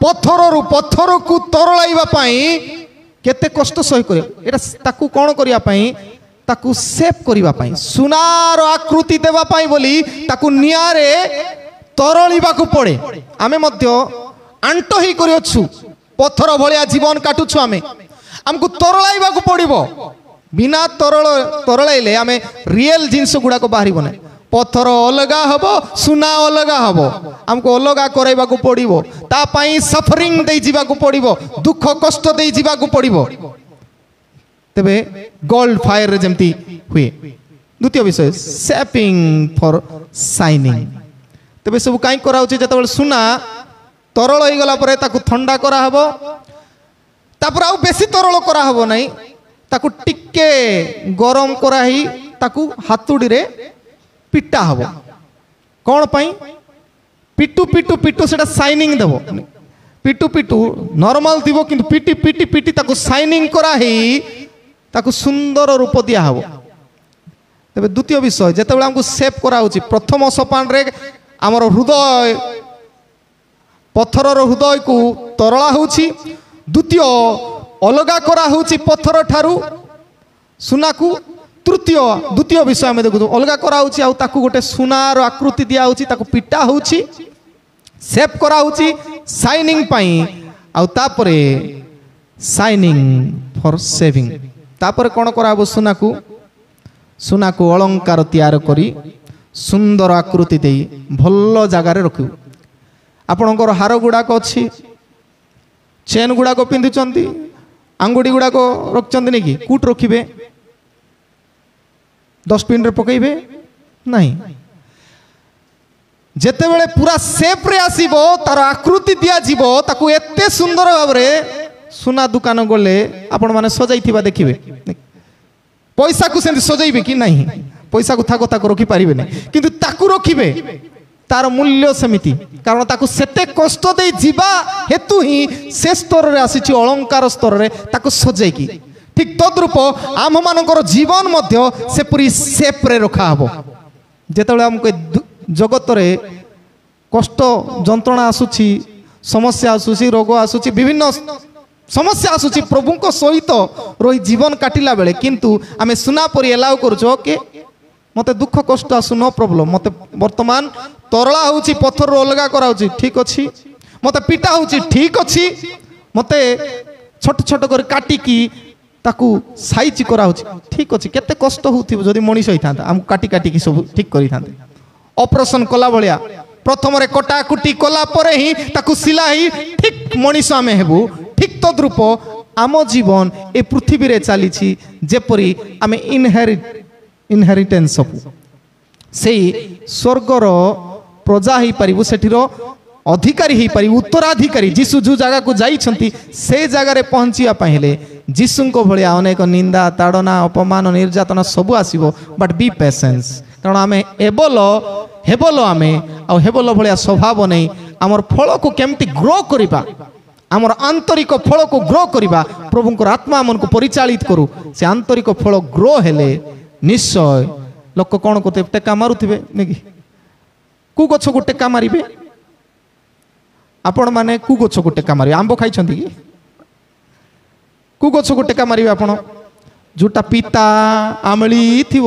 ପଥରରୁ ପଥରକୁ ତରଳାଇବା ପାଇଁ କେତେ କଷ୍ଟ ସହି କରିବ ଏଇଟା ତାକୁ କ'ଣ କରିବା ପାଇଁ ତାକୁ ସେଭ୍ କରିବା ପାଇଁ ସୁନାର ଆକୃତି ଦେବା ପାଇଁ ବୋଲି ତାକୁ ନିଆଁରେ ତରଳିବାକୁ ପଡ଼େ ଆମେ ମଧ୍ୟ ଆଣ୍ଟ ହେଇ କରିଅଛୁ ପଥର ଭଳିଆ ଜୀବନ କାଟୁଛୁ ଆମେ ଆମକୁ ତରଳାଇବାକୁ ପଡ଼ିବ ବିନା ତରଳ ତରଳାଇଲେ ଆମେ ରିଏଲ୍ ଜିନିଷ ଗୁଡ଼ାକ ବାହାରିବ ନାହିଁ ପଥର ଅଲଗା ହେବ ସୁନା ଅଲଗା ହେବ ଆମକୁ ଅଲଗା କରାଇବାକୁ ପଡ଼ିବ ତା ପାଇଁ ସଫରିଂ ଦେଇ ଯିବାକୁ ପଡ଼ିବ ଦୁଃଖ କଷ୍ଟ ଦେଇ ଯିବାକୁ ପଡ଼ିବ ତେବେ ଗୋଲ୍ଡ ଫାୟାରରେ ଯେମିତି ହୁଏ ଦ୍ୱିତୀୟ ବିଷୟ ସେପିଂ ଫର ସାଇନିଂ ତେବେ ସବୁ କାହିଁକି କରାହେଉଛି ଯେତେବେଳେ ସୁନା ତରଳ ହେଇଗଲା ପରେ ତାକୁ ଥଣ୍ଡା କରାହେବ ତାପରେ ଆଉ ବେଶୀ ତରଳ କରାହେବ ନାହିଁ ତାକୁ ଟିକେ ଗରମ କରାହେଇ ତାକୁ ହାତୁଡ଼ିରେ ପିଟା ହବ କ'ଣ ପାଇଁ ପିଟୁ ପିଟୁ ପିଟୁ ସେଇଟା ସାଇନିଂ ଦେବ ପିଟୁ ପିଟୁ ନର୍ମାଲ ଥିବ କିନ୍ତୁ ପିଟି ପିଟି ପିଟି ତାକୁ ସାଇନିଂ କରାହେଇ ତାକୁ ସୁନ୍ଦର ରୂପ ଦିଆହେବ ତେବେ ଦ୍ୱିତୀୟ ବିଷୟ ଯେତେବେଳେ ଆମକୁ ସେଭ୍ କରାହଉଛି ପ୍ରଥମ ସୋପାନରେ ଆମର ହୃଦୟ ପଥରର ହୃଦୟକୁ ତରଳା ହେଉଛି ଦ୍ୱିତୀୟ ଅଲଗା କରାହେଉଛି ପଥର ଠାରୁ ସୁନାକୁ ତୃତୀୟ ଦ୍ୱିତୀୟ ବିଷୟ ଆମେ ଦେଖୁଛୁ ଅଲଗା କରାହଉଛି ଆଉ ତାକୁ ଗୋଟେ ସୁନାର ଆକୃତି ଦିଆହଉଛି ତାକୁ ପିଟା ହଉଛି ସେପ୍ କରାହଉଛି ସାଇନିଂ ପାଇଁ ଆଉ ତାପରେ ସାଇନିଂ ଫର୍ ସେଭିଂ ତାପରେ କ'ଣ କରାହବ ସୁନାକୁ ସୁନାକୁ ଅଳଙ୍କାର ତିଆରି କରି ସୁନ୍ଦର ଆକୃତି ଦେଇ ଭଲ ଜାଗାରେ ରଖିବୁ ଆପଣଙ୍କର ହାର ଗୁଡ଼ାକ ଅଛି ଚେନ୍ ଗୁଡ଼ାକ ପିନ୍ଧୁଛନ୍ତି ଆଙ୍ଗୁଠି ଗୁଡ଼ାକ ରଖିଛନ୍ତି ନାଇଁ କି କୁଟ ରଖିବେ দশ মিনিটরে পকাইবে না যেতবে পুরা সেপ্রে আসব তার আকৃতি দিয়াযিব তাকে এত সুন্দর ভাবে ସୁନା ଦୋକାନ ଗଲେ ଆପଣମାନେ ସଜାଇଥିବା ଦେଖିବେ ପଇସାକୁ ସେମିତି ସଜାଇବେ କି ନାହିଁ ପଇସାକୁ ଥାକ ତାକୁ ରଖିପାରିବେନି କିନ୍ତୁ ତାକୁ ରଖିବେ ତାର ମୂଲ୍ୟ ସେମିତି କାରଣ ତାକୁ ସେତେ କଷ୍ଟ ଦେଇ ଯିବା ହେତୁ ହିଁ ସେ ସ୍ତରରେ ଆସିଛି ଅଳଙ୍କାର ସ୍ତରରେ ତାକୁ ସଜାଇକି ঠিক তদ্রূপ আম্ভମାନଙ୍କର ଜୀବନ ମଧ୍ୟ ସେପରି ସେପ୍ରେ ରଖାହେବ ଯେତେବେଳେ ଆମକୁ ଜଗତରେ କଷ୍ଟ ଯନ୍ତ୍ରଣା ଆସୁଛି ସମସ୍ୟା ଆସୁଛି ରୋଗ ଆସୁଛି ବିଭିନ୍ନ ସମସ୍ୟା ଆସୁଛି ପ୍ରଭୁଙ୍କ ସହିତ ରହି ଜୀବନ କାଟିଲା ବେଳେ କିନ୍ତୁ ଆମେ ସୁନା ପରି ଏଲାଉ କରୁଛୁ ଓକେ ମୋତେ ଦୁଃଖ କଷ୍ଟ ଆସୁ ନୋ ପ୍ରୋବ୍ଲେମ୍ ମୋତେ ବର୍ତ୍ତମାନ ତରଳା ହେଉଛି ପଥରରୁ ଅଲଗା କରାହେଉଛି ଠିକ୍ ଅଛି ମୋତେ ପିଟା ହେଉଛି ଠିକ୍ ଅଛି ମୋତେ ଛୋଟ ଛୋଟ କରି କାଟିକି ତାକୁ ସାଇଜ୍ କରାହେଉଛି ଠିକ୍ ଅଛି କେତେ କଷ୍ଟ ହେଉଥିବ ଯଦି ମଣିଷ ହେଇଥାନ୍ତା ଆମକୁ କାଟି କାଟିକି ସବୁ ଠିକ୍ କରିଥାନ୍ତେ ଅପରେସନ୍ କଲା ଭଳିଆ ପ୍ରଥମରେ କଟାକୁଟି କଲା ପରେ ହିଁ ତାକୁ ସିଲାଇ ଠିକ୍ ମଣିଷ ଆମେ ହେବୁ ଠିକ୍ ତଦ୍ରୂପ ଆମ ଜୀବନ ଏ ପୃଥିବୀରେ ଚାଲିଛି ଯେପରି ଆମେ ଇନହେରି ଇନହେରିଟେନ୍ସ ସବୁ ସେଇ ସ୍ୱର୍ଗର ପ୍ରଜା ହେଇପାରିବୁ ସେଠିର ଅଧିକାରୀ ହେଇପାରିବୁ ଉତ୍ତରାଧିକାରୀ ଯୀଶୁ ଯେଉଁ ଜାଗାକୁ ଯାଇଛନ୍ତି ସେ ଜାଗାରେ ପହଞ୍ଚିବା ପାଇଁ ହେଲେ ଯୀଶୁଙ୍କ ଭଳିଆ ଅନେକ ନିନ୍ଦା ତାଡ଼ନା ଅପମାନ ନିର୍ଯାତନା ସବୁ ଆସିବ ବଟ୍ ବି ପେସେନ୍ସ କାରଣ ଆମେ ହେବଲ ହେବଲ ଆମେ ଆଉ ହେବଲ ଭଳିଆ ସ୍ୱଭାବ ନେଇ ଆମର ଫଳକୁ କେମିତି ଗ୍ରୋ କରିବା ଆମର ଆନ୍ତରିକ ଫଳକୁ ଗ୍ରୋ କରିବା ପ୍ରଭୁଙ୍କର ଆତ୍ମା ଆମକୁ ପରିଚାଳିତ କରୁ ସେ ଆନ୍ତରିକ ଫଳ ଗ୍ରୋ ହେଲେ ନିଶ୍ଚୟ ଲୋକ କ'ଣ କରୁଥିବେ ଟେକା ମାରୁଥିବେ ନାଇକି କେଉଁ ଗଛକୁ ଟେକା ମାରିବେ ଆପଣମାନେ କେଉଁ ଗଛକୁ ଟେକା ମାରିବେ ଆମ୍ବ ଖାଇଛନ୍ତି କି କେଉଁ ଗଛକୁ ଟେକା ମାରିବେ ଆପଣ ଯେଉଁଟା ପିତା ଆମ୍ଳି ଥିବ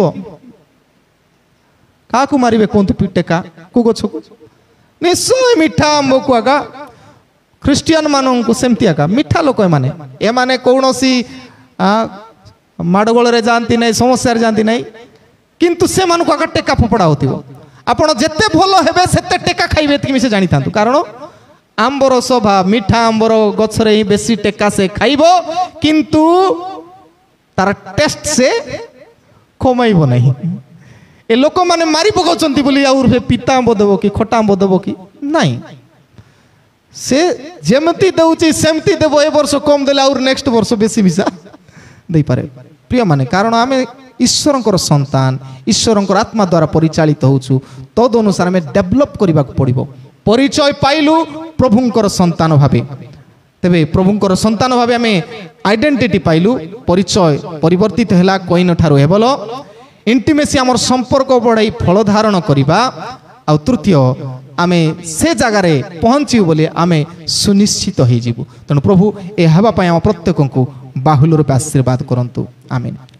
କାହାକୁ ମାରିବେ କୁହନ୍ତୁ ଟେକା କେଉଁ ଗଛକୁ ନିଶ୍ଚୟ ମିଠା ଆମ୍ବକୁ ଆଗା ଖ୍ରୀଷ୍ଟିଆନ ମାନଙ୍କୁ ସେମିତି ଆକା ମିଠା ଲୋକ ଏମାନେ ଏମାନେ କୌଣସି ମାଡ଼ଗୋଳରେ ଯାଆନ୍ତି ନାହିଁ ସମସ୍ୟାରେ ଯାଆନ୍ତି ନାହିଁ କିନ୍ତୁ ସେମାନଙ୍କୁ ଆକା ଟେକା ଫୋପଡ଼ା ହେଉଥିବ ଆପଣ ଯେତେ ଭଲ ହେବେ ସେତେ ଟେକା ଖାଇବେ ଏତିକି ମିଶେ ଜାଣିଥାନ୍ତୁ କାରଣ ଆମ୍ବର ଶୋଭା ମିଠା ଆମ୍ବର ଗଛରେ ହିଁ ବେଶୀ ଟେକା ସେ ଖାଇବ କିନ୍ତୁ ତାର ଟେଷ୍ଟ ସେ କମାଇବ ନାହିଁ ଏ ଲୋକମାନେ ମାରି ପକାଉଛନ୍ତି ବୋଲି ଆଉ ସେ ପିତା ଆମ୍ବ ଦେବ କି ଖଟା ଆମ୍ବ ଦେବ କି ନାହିଁ ସେ ଯେମିତି ଦେଉଛି ସେମିତି ଦେବ ଏ ବର୍ଷ କମ୍ ଦେଲେ ଆହୁରି ନେକ୍ସଟ ବର୍ଷ ବେଶୀ ମିଶା ଦେଇପାରେ ପ୍ରିୟମାନେ କାରଣ ଆମେ ঈশ্বরঙ্কর সন্তান ঈশ্বরঙ্কর আত্মা দ্বারা পরিচালিত হচ্ছু তদ অনুসারে আমি ডেভেলপ করা পড়ব পরিচয় পাইলু প্রভুঙ্কর সন্তান ভাবে তেবে প্রভুঙ্কর সন্তান ভাবে আমি আইডেন্টিটি পাইলু পরিচয় পরিবর্তিত হেলা কইন ঠারু হেবল ইন্টিমেসি আমার সম্পর্ক বড়াই ফল ধারণ করিবা ଆଉ ତୃତୀୟ ଆମେ ସେ ଜାଗାରେ ପହଞ୍ଚିବୁ ବୋଲି ଆମେ ସୁନିଶ୍ଚିତ ହେଇଯିବୁ ତେଣୁ ପ୍ରଭୁ ଏହା ହେବା ପାଇଁ ଆମ ପ୍ରତ୍ୟେକଙ୍କୁ ବାହୁଲ ରୂପେ ଆଶୀର୍ବାଦ କରନ୍ତୁ ଆମେ